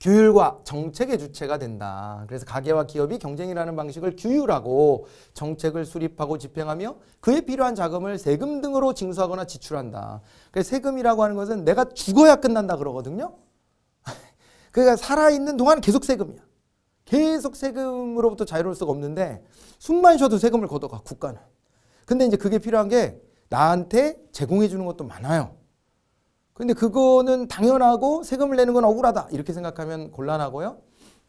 규율과 정책의 주체가 된다. 그래서 가계와 기업이 경쟁이라는 방식을 규율하고 정책을 수립하고 집행하며 그에 필요한 자금을 세금 등으로 징수하거나 지출한다. 그래서 세금이라고 하는 것은 내가 죽어야 끝난다 그러거든요. 그러니까 살아있는 동안 계속 세금이야. 계속 세금으로부터 자유로울 수가 없는데 숨만 쉬어도 세금을 걷어가 국가는. 근데 이제 그게 필요한 게 나한테 제공해 주는 것도 많아요. 근데 그거는 당연하고 세금을 내는 건 억울하다 이렇게 생각하면 곤란하고요.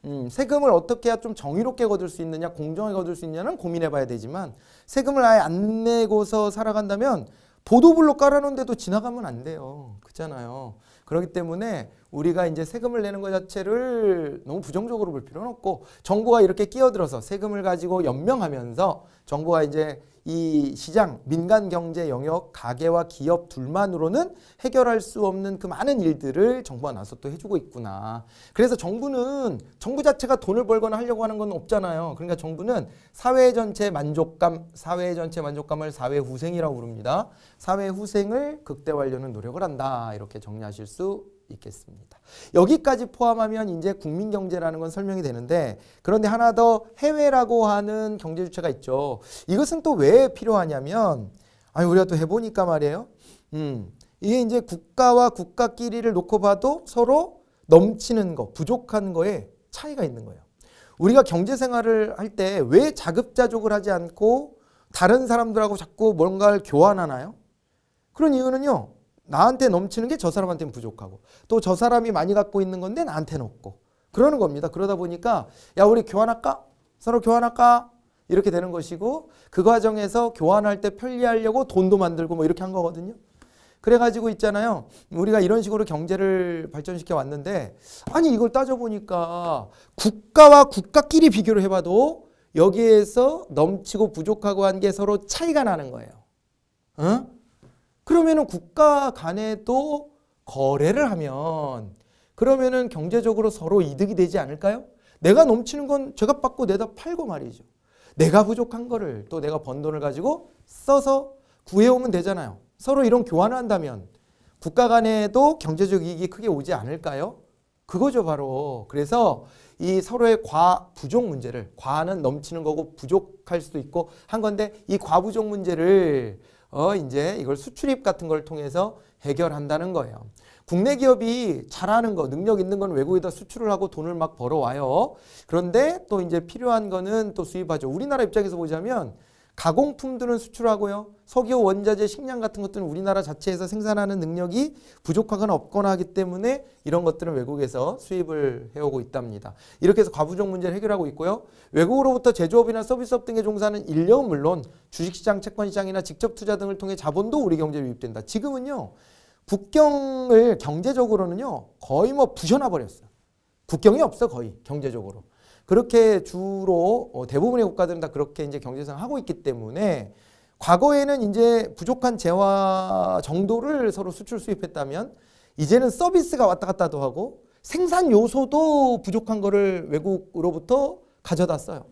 음, 세금을 어떻게 해야 좀 정의롭게 거둘 수 있느냐 공정하게 거둘 수 있느냐는 고민해 봐야 되지만 세금을 아예 안 내고서 살아간다면 보도블록 깔아놓은데도 지나가면 안 돼요. 그렇잖아요. 그렇기 때문에 우리가 이제 세금을 내는 것 자체를 너무 부정적으로 볼 필요는 없고 정부가 이렇게 끼어들어서 세금을 가지고 연명하면서 정부가 이제 이 시장, 민간 경제 영역, 가계와 기업 둘만으로는 해결할 수 없는 그 많은 일들을 정부가 나서 또 해주고 있구나. 그래서 정부는 정부 자체가 돈을 벌거나 하려고 하는 건 없잖아요. 그러니까 정부는 사회 전체 만족감, 사회 전체 만족감을 사회 후생이라고 부릅니다. 사회 후생을 극대화하려는 노력을 한다. 이렇게 정리하실 수 있겠습니다. 여기까지 포함하면 이제 국민 경제라는 건 설명이 되는데 그런데 하나 더 해외라고 하는 경제 주체가 있죠. 이것은 또 왜 필요하냐면 아니 우리가 또 해보니까 말이에요. 음 이게 이제 국가와 국가끼리를 놓고 봐도 서로 넘치는 거, 부족한 거에 차이가 있는 거예요. 우리가 경제 생활을 할 때 왜 자급자족을 하지 않고 다른 사람들하고 자꾸 뭔가를 교환하나요? 그런 이유는요. 나한테 넘치는 게 저 사람한테는 부족하고 또 저 사람이 많이 갖고 있는 건데 나한테는 없고 그러는 겁니다. 그러다 보니까 야 우리 교환할까? 서로 교환할까? 이렇게 되는 것이고 그 과정에서 교환할 때 편리하려고 돈도 만들고 뭐 이렇게 한 거거든요. 그래가지고 있잖아요. 우리가 이런 식으로 경제를 발전시켜 왔는데 아니 이걸 따져보니까 국가와 국가끼리 비교를 해봐도 여기에서 넘치고 부족하고 한 게 서로 차이가 나는 거예요. 어? 그러면은 국가 간에도 거래를 하면 그러면은 경제적으로 서로 이득이 되지 않을까요? 내가 넘치는 건 제가 받고 내다 팔고 말이죠. 내가 부족한 거를 또 내가 번 돈을 가지고 써서 구해오면 되잖아요. 서로 이런 교환을 한다면 국가 간에도 경제적 이익이 크게 오지 않을까요? 그거죠 바로. 그래서 이 서로의 과, 부족 문제를 과는 넘치는 거고 부족할 수도 있고 한 건데 이 과부족 문제를 어 이제 이걸 수출입 같은 걸 통해서 해결한다는 거예요. 국내 기업이 잘하는 거, 능력 있는 건 외국에다 수출을 하고 돈을 막 벌어와요. 그런데 또 이제 필요한 거는 또 수입하죠. 우리나라 입장에서 보자면 가공품들은 수출하고요. 석유 원자재, 식량 같은 것들은 우리나라 자체에서 생산하는 능력이 부족하거나 없거나 하기 때문에 이런 것들은 외국에서 수입을 해오고 있답니다. 이렇게 해서 과부족 문제를 해결하고 있고요. 외국으로부터 제조업이나 서비스업 등의 종사하는 인력은 물론 주식시장, 채권시장이나 직접 투자 등을 통해 자본도 우리 경제에 유입된다. 지금은요. 국경을 경제적으로는요. 거의 뭐 부셔놔버렸어요. 국경이 없어 거의 경제적으로. 그렇게 주로 어, 대부분의 국가들은 다 그렇게 이제 경제 성 하고 있기 때문에 과거에는 이제 부족한 재화 정도를 서로 수출 수입했다면 이제는 서비스가 왔다 갔다도 하고 생산 요소도 부족한 거를 외국으로부터 가져다 써요.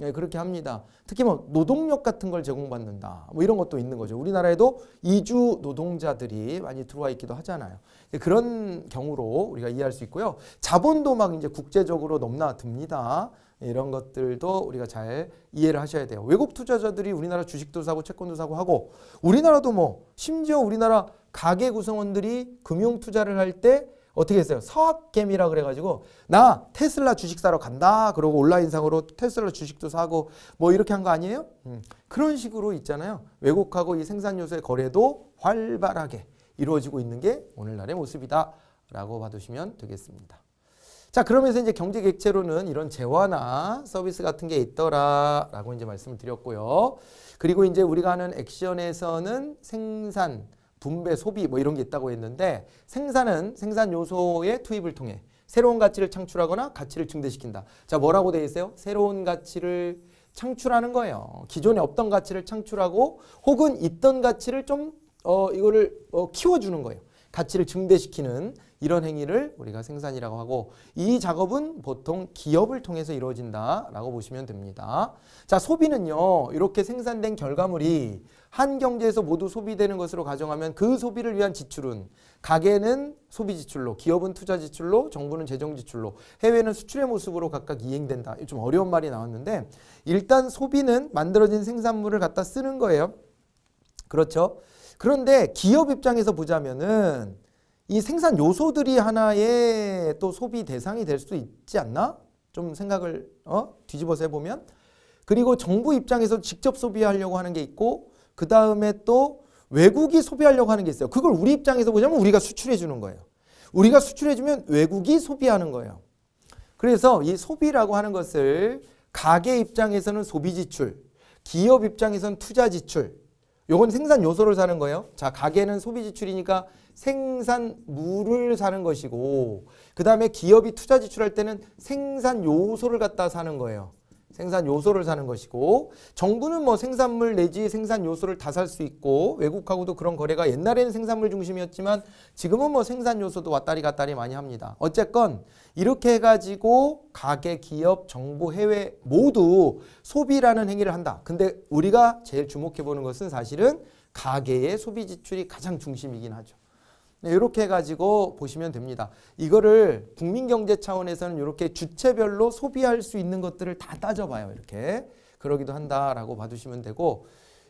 예, 그렇게 합니다. 특히 뭐 노동력 같은 걸 제공받는다. 뭐 이런 것도 있는 거죠. 우리나라에도 이주 노동자들이 많이 들어와 있기도 하잖아요. 예, 그런 경우로 우리가 이해할 수 있고요. 자본도 막 이제 국제적으로 넘나듭니다. 예, 이런 것들도 우리가 잘 이해를 하셔야 돼요. 외국 투자자들이 우리나라 주식도 사고 채권도 사고 하고 우리나라도 뭐 심지어 우리나라 가계 구성원들이 금융 투자를 할때 어떻게 했어요? 서학개미라 그래가지고 나 테슬라 주식 사러 간다 그러고 온라인상으로 테슬라 주식도 사고 뭐 이렇게 한 거 아니에요? 음. 그런 식으로 있잖아요. 왜곡하고 이 생산요소의 거래도 활발하게 이루어지고 있는 게 오늘날의 모습이다 라고 봐두시면 되겠습니다. 자 그러면서 이제 경제 객체로는 이런 재화나 서비스 같은 게 있더라 라고 이제 말씀을 드렸고요. 그리고 이제 우리가 하는 액션에서는 생산, 분배, 소비 뭐 이런 게 있다고 했는데 생산은 생산 요소의 투입을 통해 새로운 가치를 창출하거나 가치를 증대시킨다. 자 뭐라고 되어 있어요? 새로운 가치를 창출하는 거예요. 기존에 없던 가치를 창출하고 혹은 있던 가치를 좀 어, 이거를 어, 키워주는 거예요. 가치를 증대시키는 이런 행위를 우리가 생산이라고 하고 이 작업은 보통 기업을 통해서 이루어진다라고 보시면 됩니다. 자, 소비는요. 이렇게 생산된 결과물이 한 경제에서 모두 소비되는 것으로 가정하면 그 소비를 위한 지출은 가게는 소비 지출로, 기업은 투자 지출로, 정부는 재정 지출로, 해외는 수출의 모습으로 각각 이행된다. 좀 어려운 말이 나왔는데 일단 소비는 만들어진 생산물을 갖다 쓰는 거예요. 그렇죠? 그런데 기업 입장에서 보자면은 이 생산 요소들이 하나의 또 소비 대상이 될 수 있지 않나? 좀 생각을 어? 뒤집어서 해보면 그리고 정부 입장에서 직접 소비하려고 하는 게 있고 그 다음에 또 외국이 소비하려고 하는 게 있어요. 그걸 우리 입장에서 보자면 우리가 수출해 주는 거예요. 우리가 수출해 주면 외국이 소비하는 거예요. 그래서 이 소비라고 하는 것을 가계 입장에서는 소비 지출, 기업 입장에서는 투자 지출. 요건 생산 요소를 사는 거예요. 자, 가계는 소비 지출이니까 생산물을 사는 것이고 그 다음에 기업이 투자 지출할 때는 생산 요소를 갖다 사는 거예요. 생산 요소를 사는 것이고 정부는 뭐 생산물 내지 생산 요소를 다 살 수 있고 외국하고도 그런 거래가 옛날에는 생산물 중심이었지만 지금은 뭐 생산 요소도 왔다리 갔다리 많이 합니다. 어쨌건 이렇게 해가지고 가계, 기업, 정부, 해외 모두 소비라는 행위를 한다. 근데 우리가 제일 주목해보는 것은 사실은 가계의 소비 지출이 가장 중심이긴 하죠. 이렇게 네, 해가지고 보시면 됩니다. 이거를 국민경제 차원에서는 이렇게 주체별로 소비할 수 있는 것들을 다 따져봐요. 이렇게 그러기도 한다라고 봐주시면 되고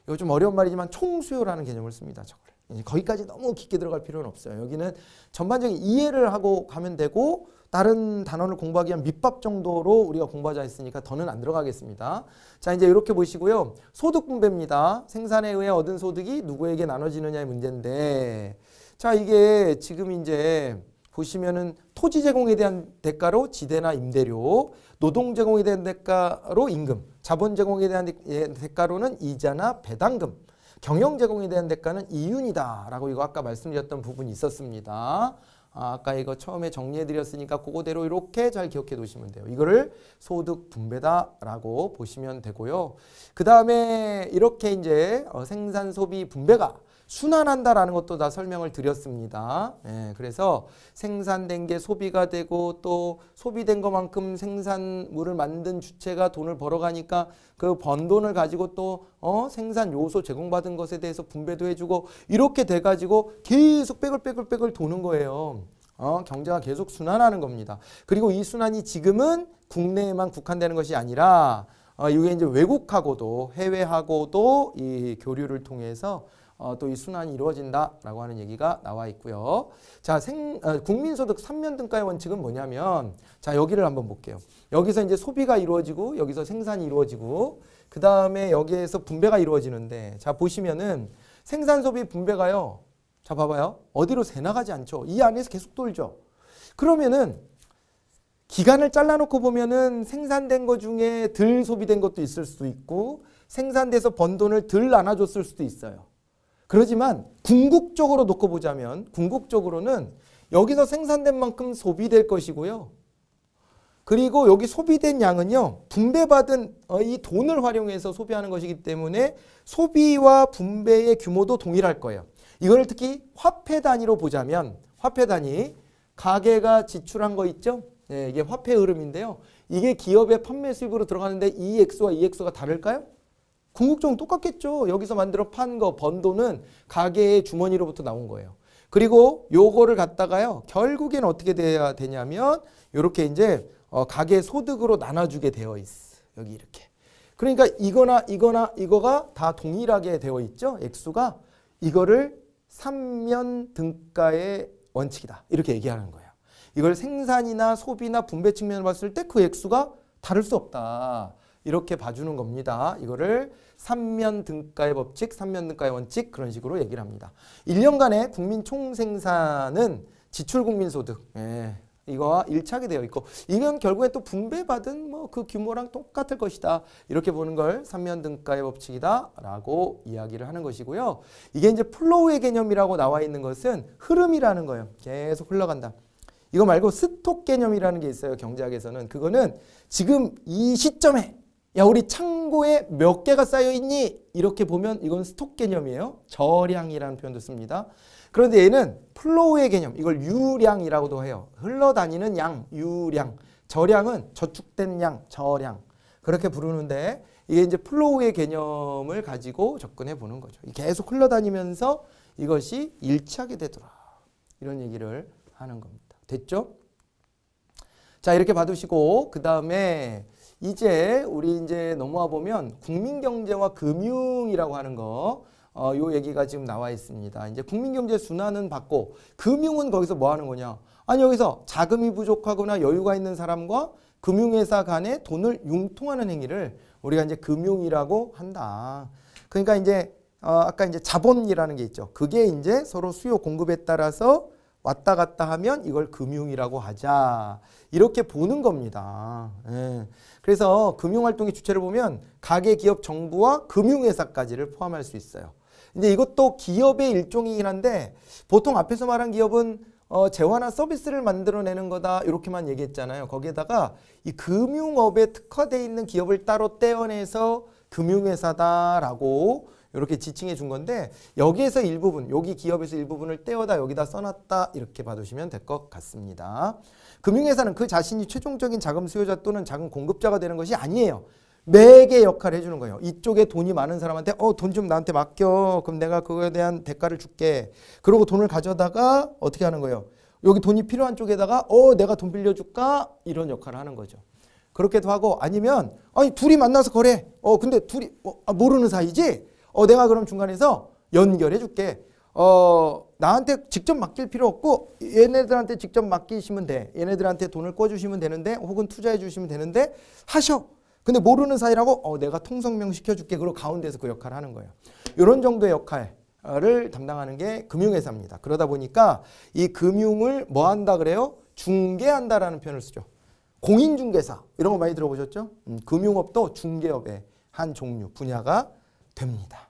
이거 좀 어려운 말이지만 총수요라는 개념을 씁니다. 저거를 거기까지 너무 깊게 들어갈 필요는 없어요. 여기는 전반적인 이해를 하고 가면 되고 다른 단어를 공부하기 위한 밑밥 정도로 우리가 공부하자 했으니까 더는 안 들어가겠습니다. 자 이제 이렇게 보시고요. 소득 분배입니다. 생산에 의해 얻은 소득이 누구에게 나눠지느냐의 문제인데 자, 이게 지금 이제 보시면은 토지 제공에 대한 대가로 지대나 임대료, 노동 제공에 대한 대가로 임금, 자본 제공에 대한 예, 대가로는 이자나 배당금, 경영 제공에 대한 대가는 이윤이다라고 이거 아까 말씀드렸던 부분이 있었습니다. 아, 아까 이거 처음에 정리해드렸으니까 그거대로 이렇게 잘 기억해 두시면 돼요. 이거를 소득 분배다라고 보시면 되고요. 그 다음에 이렇게 이제 어, 생산 소비 분배가 순환한다라는 것도 다 설명을 드렸습니다. 예, 그래서 생산된 게 소비가 되고 또 소비된 것만큼 생산물을 만든 주체가 돈을 벌어가니까 그 번 돈을 가지고 또 어, 생산 요소 제공받은 것에 대해서 분배도 해주고 이렇게 돼가지고 계속 빼글빼글빼글 도는 거예요. 어, 경제가 계속 순환하는 겁니다. 그리고 이 순환이 지금은 국내에만 국한되는 것이 아니라 어, 이게 이제 외국하고도 해외하고도 이 교류를 통해서 어, 또 이 순환이 이루어진다라고 하는 얘기가 나와 있고요. 자, 생, 어, 국민소득 3면 등가의 원칙은 뭐냐면 자, 여기를 한번 볼게요. 여기서 이제 소비가 이루어지고 여기서 생산이 이루어지고 그다음에 여기에서 분배가 이루어지는데 자, 보시면은 생산 소비 분배가요. 자, 봐봐요. 어디로 새 나가지 않죠. 이 안에서 계속 돌죠. 그러면은 기간을 잘라놓고 보면은 생산된 것 중에 덜 소비된 것도 있을 수도 있고 생산돼서 번 돈을 덜 나눠줬을 수도 있어요. 그러지만 궁극적으로 놓고 보자면 궁극적으로는 여기서 생산된 만큼 소비될 것이고요. 그리고 여기 소비된 양은요. 분배받은 어, 이 돈을 활용해서 소비하는 것이기 때문에 소비와 분배의 규모도 동일할 거예요. 이걸 특히 화폐 단위로 보자면 화폐 단위 가게가 지출한 거 있죠? 네, 이게 화폐 흐름인데요. 이게 기업의 판매 수입으로 들어가는데 이 e x 와이 e x 가 다를까요? 궁극적으로 똑같겠죠. 여기서 만들어 판 거, 번 돈은 가게의 주머니로부터 나온 거예요. 그리고 요거를 갖다가요. 결국엔 어떻게 돼야 되냐면 요렇게 이제 어, 가게 소득으로 나눠주게 되어 있어. 여기 이렇게. 그러니까 이거나 이거나 이거가 다 동일하게 되어 있죠. 액수가 이거를 삼면 등가의 원칙이다. 이렇게 얘기하는 거예요. 이걸 생산이나 소비나 분배 측면을 봤을 때 그 액수가 다를 수 없다. 이렇게 봐주는 겁니다. 이거를 삼면 등가의 법칙, 삼면 등가의 원칙 그런 식으로 얘기를 합니다. 1년간의 국민 총생산은 지출국민소득 예. 이거와 일착이 되어 있고 이건 결국에 또 분배받은 뭐 그 규모랑 똑같을 것이다. 이렇게 보는 걸 삼면 등가의 법칙이다 라고 이야기를 하는 것이고요. 이게 이제 플로우의 개념이라고 나와 있는 것은 흐름이라는 거예요. 계속 흘러간다. 이거 말고 스톡 개념이라는 게 있어요. 경제학에서는. 그거는 지금 이 시점에 야 우리 창고에 몇 개가 쌓여있니? 이렇게 보면 이건 스톡 개념이에요. 저량이라는 표현도 씁니다. 그런데 얘는 플로우의 개념, 이걸 유량이라고도 해요. 흘러다니는 양, 유량. 저량은 저축된 양, 저량. 그렇게 부르는데 이게 이제 플로우의 개념을 가지고 접근해 보는 거죠. 계속 흘러다니면서 이것이 일치하게 되더라. 이런 얘기를 하는 겁니다. 됐죠? 자 이렇게 봐두시고 그 다음에 이제 우리 이제 넘어와 보면 국민경제와 금융이라고 하는 거 어, 요 얘기가 지금 나와 있습니다. 이제 국민경제 순환은 받고 금융은 거기서 뭐 하는 거냐? 아니 여기서 자금이 부족하거나 여유가 있는 사람과 금융회사 간에 돈을 융통하는 행위를 우리가 이제 금융이라고 한다. 그러니까 이제 어, 아까 이제 자본이라는 게 있죠. 그게 이제 서로 수요 공급에 따라서 왔다 갔다 하면 이걸 금융이라고 하자. 이렇게 보는 겁니다. 예. 그래서 금융활동의 주체를 보면 가계, 기업, 정부와 금융회사까지를 포함할 수 있어요. 이제 이것도 기업의 일종이긴 한데 보통 앞에서 말한 기업은 어, 재화나 서비스를 만들어내는 거다 이렇게만 얘기했잖아요. 거기에다가 이 금융업에 특화되어 있는 기업을 따로 떼어내서 금융회사다라고 이렇게 지칭해 준 건데 여기에서 일부분, 여기 기업에서 일부분을 떼어다 여기다 써놨다 이렇게 봐주시면될 것 같습니다. 금융회사는 그 자신이 최종적인 자금 수요자 또는 자금 공급자가 되는 것이 아니에요. 매개 역할을 해주는 거예요. 이쪽에 돈이 많은 사람한테 어 돈 좀 나한테 맡겨. 그럼 내가 그거에 대한 대가를 줄게. 그러고 돈을 가져다가 어떻게 하는 거예요? 여기 돈이 필요한 쪽에다가 어 내가 돈 빌려줄까? 이런 역할을 하는 거죠. 그렇게도 하고 아니면 아니 둘이 만나서 거래. 어 근데 둘이 어, 아, 모르는 사이지? 어, 내가 그럼 중간에서 연결해 줄게. 어, 나한테 직접 맡길 필요 없고 얘네들한테 직접 맡기시면 돼. 얘네들한테 돈을 꿔주시면 되는데 혹은 투자해 주시면 되는데 하셔. 근데 모르는 사이라고 어, 내가 통성명 시켜줄게. 그리고 가운데서 그 역할을 하는 거예요. 이런 정도의 역할을 담당하는 게 금융회사입니다. 그러다 보니까 이 금융을 뭐 한다 그래요? 중개한다라는 표현을 쓰죠. 공인중개사 이런 거 많이 들어보셨죠? 음, 금융업도 중개업의 한 종류 분야가 됩니다.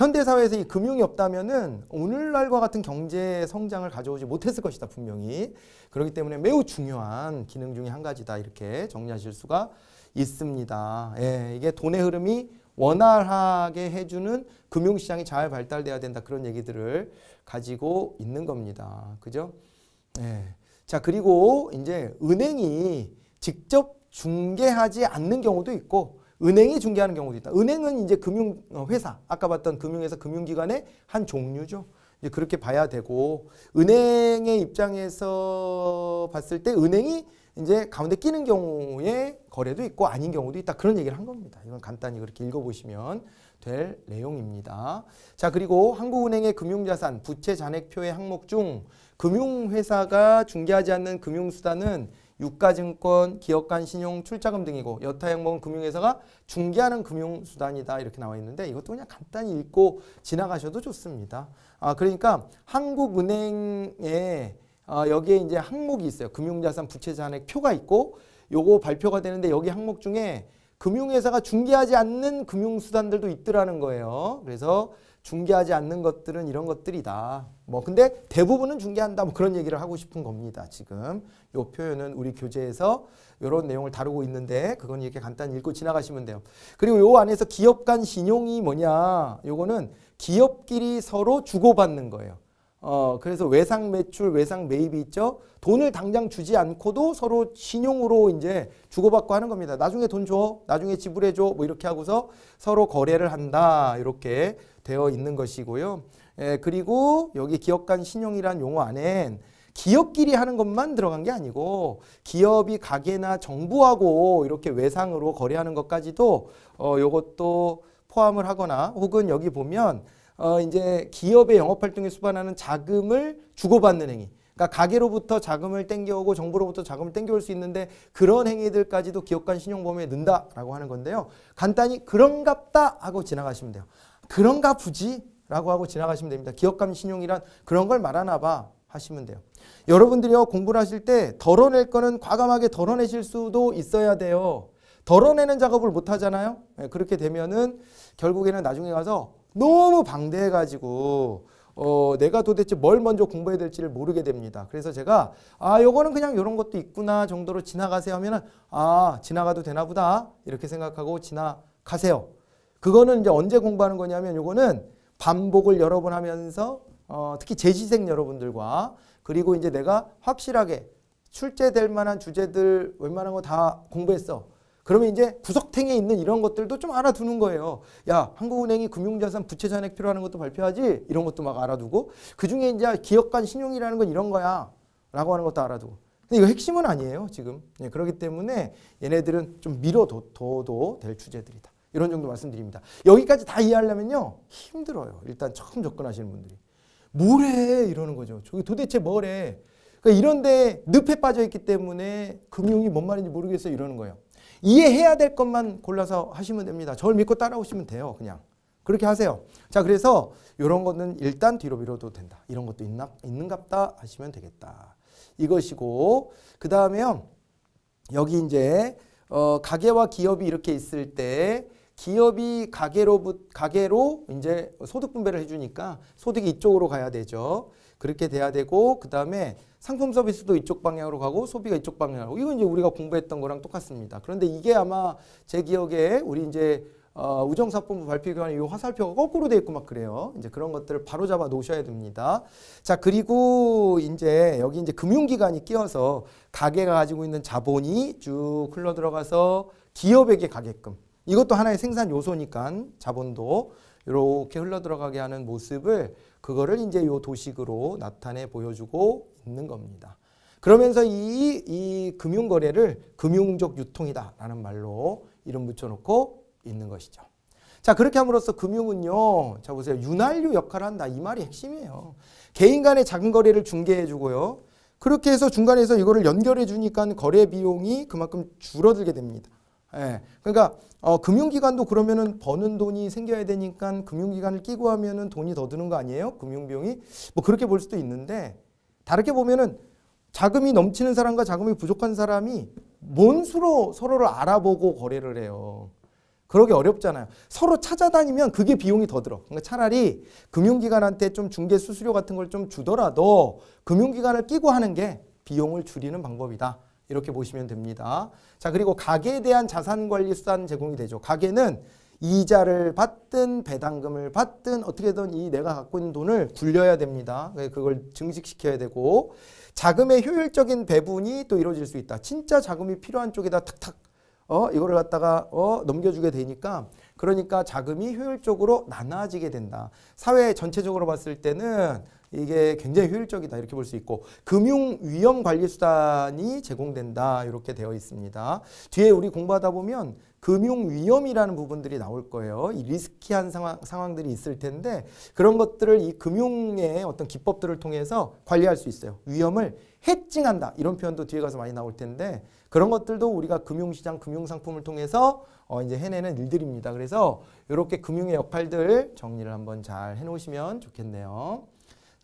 현대 사회에서 이 금융이 없다면은 오늘날과 같은 경제 성장을 가져오지 못했을 것이다 분명히 그렇기 때문에 매우 중요한 기능 중에 한 가지다 이렇게 정리하실 수가 있습니다. 예, 이게 돈의 흐름이 원활하게 해주는 금융시장이 잘 발달돼야 된다 그런 얘기들을 가지고 있는 겁니다. 그죠? 예. 자 그리고 이제 은행이 직접 중개하지 않는 경우도 있고 은행이 중개하는 경우도 있다. 은행은 이제 금융회사, 어, 아까 봤던 금융회사 금융기관의 한 종류죠. 이제 그렇게 봐야 되고 은행의 입장에서 봤을 때 은행이 이제 가운데 끼는 경우에 거래도 있고 아닌 경우도 있다. 그런 얘기를 한 겁니다. 이건 간단히 그렇게 읽어보시면 될 내용입니다. 자 그리고 한국은행의 금융자산 부채 잔액표의 항목 중 금융회사가 중개하지 않는 금융수단은 유가증권, 기업간 신용, 출자금 등이고 여타행복은 금융회사가 중개하는 금융수단이다 이렇게 나와 있는데 이것도 그냥 간단히 읽고 지나가셔도 좋습니다. 아 그러니까 한국은행에 어, 여기에 이제 항목이 있어요. 금융자산 부채잔액 표가 있고 요거 발표가 되는데 여기 항목 중에 금융회사가 중개하지 않는 금융수단들도 있더라는 거예요. 그래서 중개하지 않는 것들은 이런 것들이다. 뭐 근데 대부분은 중개한다. 뭐 그런 얘기를 하고 싶은 겁니다. 지금 이 표현은 우리 교재에서 이런 내용을 다루고 있는데 그건 이렇게 간단히 읽고 지나가시면 돼요. 그리고 요 안에서 기업 간 신용이 뭐냐? 요거는 기업끼리 서로 주고받는 거예요. 어 그래서 외상 매출, 외상 매입이 있죠. 돈을 당장 주지 않고도 서로 신용으로 이제 주고받고 하는 겁니다. 나중에 돈 줘, 나중에 지불해 줘, 뭐 이렇게 하고서 서로 거래를 한다. 이렇게 되어 있는 것이고요. 예, 그리고 여기 기업 간 신용이란 용어 안엔 기업끼리 하는 것만 들어간 게 아니고 기업이 가게나 정부하고 이렇게 외상으로 거래하는 것까지도 어 요것도 포함을 하거나 혹은 여기 보면 어 이제 기업의 영업 활동에 수반하는 자금을 주고받는 행위. 그러니까 가게로부터 자금을 땡겨오고 정부로부터 자금을 땡겨올 수 있는데 그런 행위들까지도 기업 간 신용범위에 넣는다라고 하는 건데요. 간단히 그런갑다 하고 지나가시면 돼요. 그런가 부지? 라고 하고 지나가시면 됩니다. 기업감 신용이란 그런 걸 말하나 봐 하시면 돼요. 여러분들이요 공부를 하실 때 덜어낼 거는 과감하게 덜어내실 수도 있어야 돼요. 덜어내는 작업을 못 하잖아요. 네, 그렇게 되면은 결국에는 나중에 가서 너무 방대해가지고 어, 내가 도대체 뭘 먼저 공부해야 될지를 모르게 됩니다. 그래서 제가 아 요거는 그냥 이런 것도 있구나 정도로 지나가세요 하면은 아 지나가도 되나 보다 이렇게 생각하고 지나가세요. 그거는 이제 언제 공부하는 거냐면 이거는 반복을 여러 번 하면서 어, 특히 재지생 여러분들과 그리고 이제 내가 확실하게 출제될 만한 주제들 웬만한 거 다 공부했어. 그러면 이제 구석탱이에 있는 이런 것들도 좀 알아두는 거예요. 야, 한국은행이 금융자산 부채잔액 필요하는 것도 발표하지? 이런 것도 막 알아두고 그중에 이제 기업 간 신용이라는 건 이런 거야. 라고 하는 것도 알아두고 근데 이거 핵심은 아니에요, 지금. 예, 그렇기 때문에 얘네들은 좀 밀어둬도 될 주제들이다. 이런 정도 말씀드립니다. 여기까지 다 이해하려면요. 힘들어요. 일단 처음 접근하시는 분들이. 뭐래 이러는 거죠. 저게 도대체 뭐래. 그러니까 이런데 늪에 빠져 있기 때문에 금융이 뭔 말인지 모르겠어 요 이러는 거예요. 이해해야 될 것만 골라서 하시면 됩니다. 저를 믿고 따라오시면 돼요. 그냥. 그렇게 하세요. 자 그래서 이런 거는 일단 뒤로 밀어도 된다. 이런 것도 있나, 있는갑다 하시면 되겠다. 이것이고 그 다음에요. 여기 이제 어, 가게와 기업이 이렇게 있을 때 기업이 가계로 가계로 이제 소득 분배를 해주니까 소득이 이쪽으로 가야 되죠. 그렇게 돼야 되고 그 다음에 상품 서비스도 이쪽 방향으로 가고 소비가 이쪽 방향으로 가고, 이건 이제 우리가 공부했던 거랑 똑같습니다. 그런데 이게 아마 제 기억에 우리 이제 어, 우정사법부 발표 기관에 이 화살표가 거꾸로 되어 있고 막 그래요. 이제 그런 것들을 바로 잡아 놓으셔야 됩니다. 자 그리고 이제 여기 이제 금융기관이 끼어서 가게가 가지고 있는 자본이 쭉 흘러 들어가서 기업에게 가게끔 이것도 하나의 생산 요소니까 자본도 이렇게 흘러들어가게 하는 모습을 그거를 이제 요 도식으로 나타내 보여주고 있는 겁니다. 그러면서 이, 이 금융거래를 금융적 유통이다라는 말로 이름 붙여놓고 있는 것이죠. 자 그렇게 함으로써 금융은요. 자 보세요. 윤활유 역할을 한다. 이 말이 핵심이에요. 개인 간의 작은 거래를 중개해 주고요. 그렇게 해서 중간에서 이거를 연결해 주니까 거래 비용이 그만큼 줄어들게 됩니다. 예. 그러니까 어, 금융기관도 그러면은 버는 돈이 생겨야 되니까 금융기관을 끼고 하면은 돈이 더 드는 거 아니에요? 금융비용이 뭐 그렇게 볼 수도 있는데 다르게 보면은 자금이 넘치는 사람과 자금이 부족한 사람이 뭔 수로 서로를 알아보고 거래를 해요. 그러기 어렵잖아요. 서로 찾아다니면 그게 비용이 더 들어. 그러니까 차라리 금융기관한테 좀 중개 수수료 같은 걸 좀 주더라도 금융기관을 끼고 하는 게 비용을 줄이는 방법이다. 이렇게 보시면 됩니다. 자 그리고 가계에 대한 자산관리 수단 제공이 되죠. 가계는 이자를 받든 배당금을 받든 어떻게든 이 내가 갖고 있는 돈을 굴려야 됩니다. 네, 그걸 증식시켜야 되고 자금의 효율적인 배분이 또 이루어질 수 있다. 진짜 자금이 필요한 쪽에다 탁탁 어 이거를 갖다가 어 넘겨주게 되니까 그러니까 자금이 효율적으로 나눠지게 된다. 사회 전체적으로 봤을 때는 이게 굉장히 효율적이다 이렇게 볼 수 있고 금융 위험 관리 수단이 제공된다 이렇게 되어 있습니다. 뒤에 우리 공부하다 보면 금융 위험이라는 부분들이 나올 거예요. 이 리스키한 상황, 상황들이 있을 텐데 그런 것들을 이 금융의 어떤 기법들을 통해서 관리할 수 있어요. 위험을 해칭한다 이런 표현도 뒤에 가서 많이 나올 텐데 그런 것들도 우리가 금융시장 금융상품을 통해서 어 이제 해내는 일들입니다. 그래서 이렇게 금융의 역할들 정리를 한번 잘 해놓으시면 좋겠네요.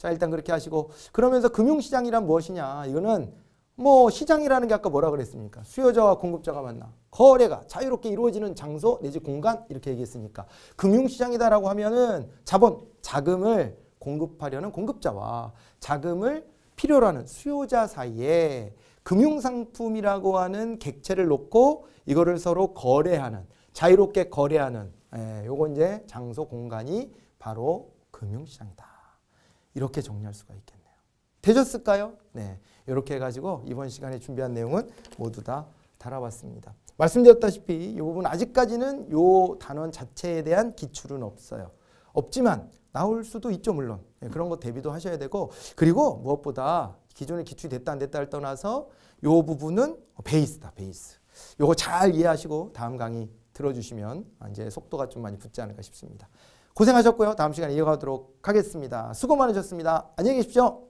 자, 일단 그렇게 하시고 그러면서 금융시장이란 무엇이냐? 이거는 뭐 시장이라는 게 아까 뭐라 그랬습니까? 수요자와 공급자가 만나 거래가 자유롭게 이루어지는 장소 내지 공간 이렇게 얘기했으니까 금융시장이다라고 하면은 자본, 자금을 공급하려는 공급자와 자금을 필요로 하는 수요자 사이에 금융상품이라고 하는 객체를 놓고 이거를 서로 거래하는 자유롭게 거래하는 예, 요건 이제 장소 공간이 바로 금융시장이다. 이렇게 정리할 수가 있겠네요. 되셨을까요? 네. 이렇게 해가지고 이번 시간에 준비한 내용은 모두 다 달아봤습니다. 말씀드렸다시피 이 부분 아직까지는 이 단원 자체에 대한 기출은 없어요. 없지만 나올 수도 있죠 물론 네, 그런 거 대비도 하셔야 되고 그리고 무엇보다 기존에 기출이 됐다 안 됐다를 떠나서 이 부분은 베이스다 베이스 요거 잘 이해하시고 다음 강의 들어주시면 이제 속도가 좀 많이 붙지 않을까 싶습니다. 고생하셨고요. 다음 시간에 이어가도록 하겠습니다. 수고 많으셨습니다. 안녕히 계십시오.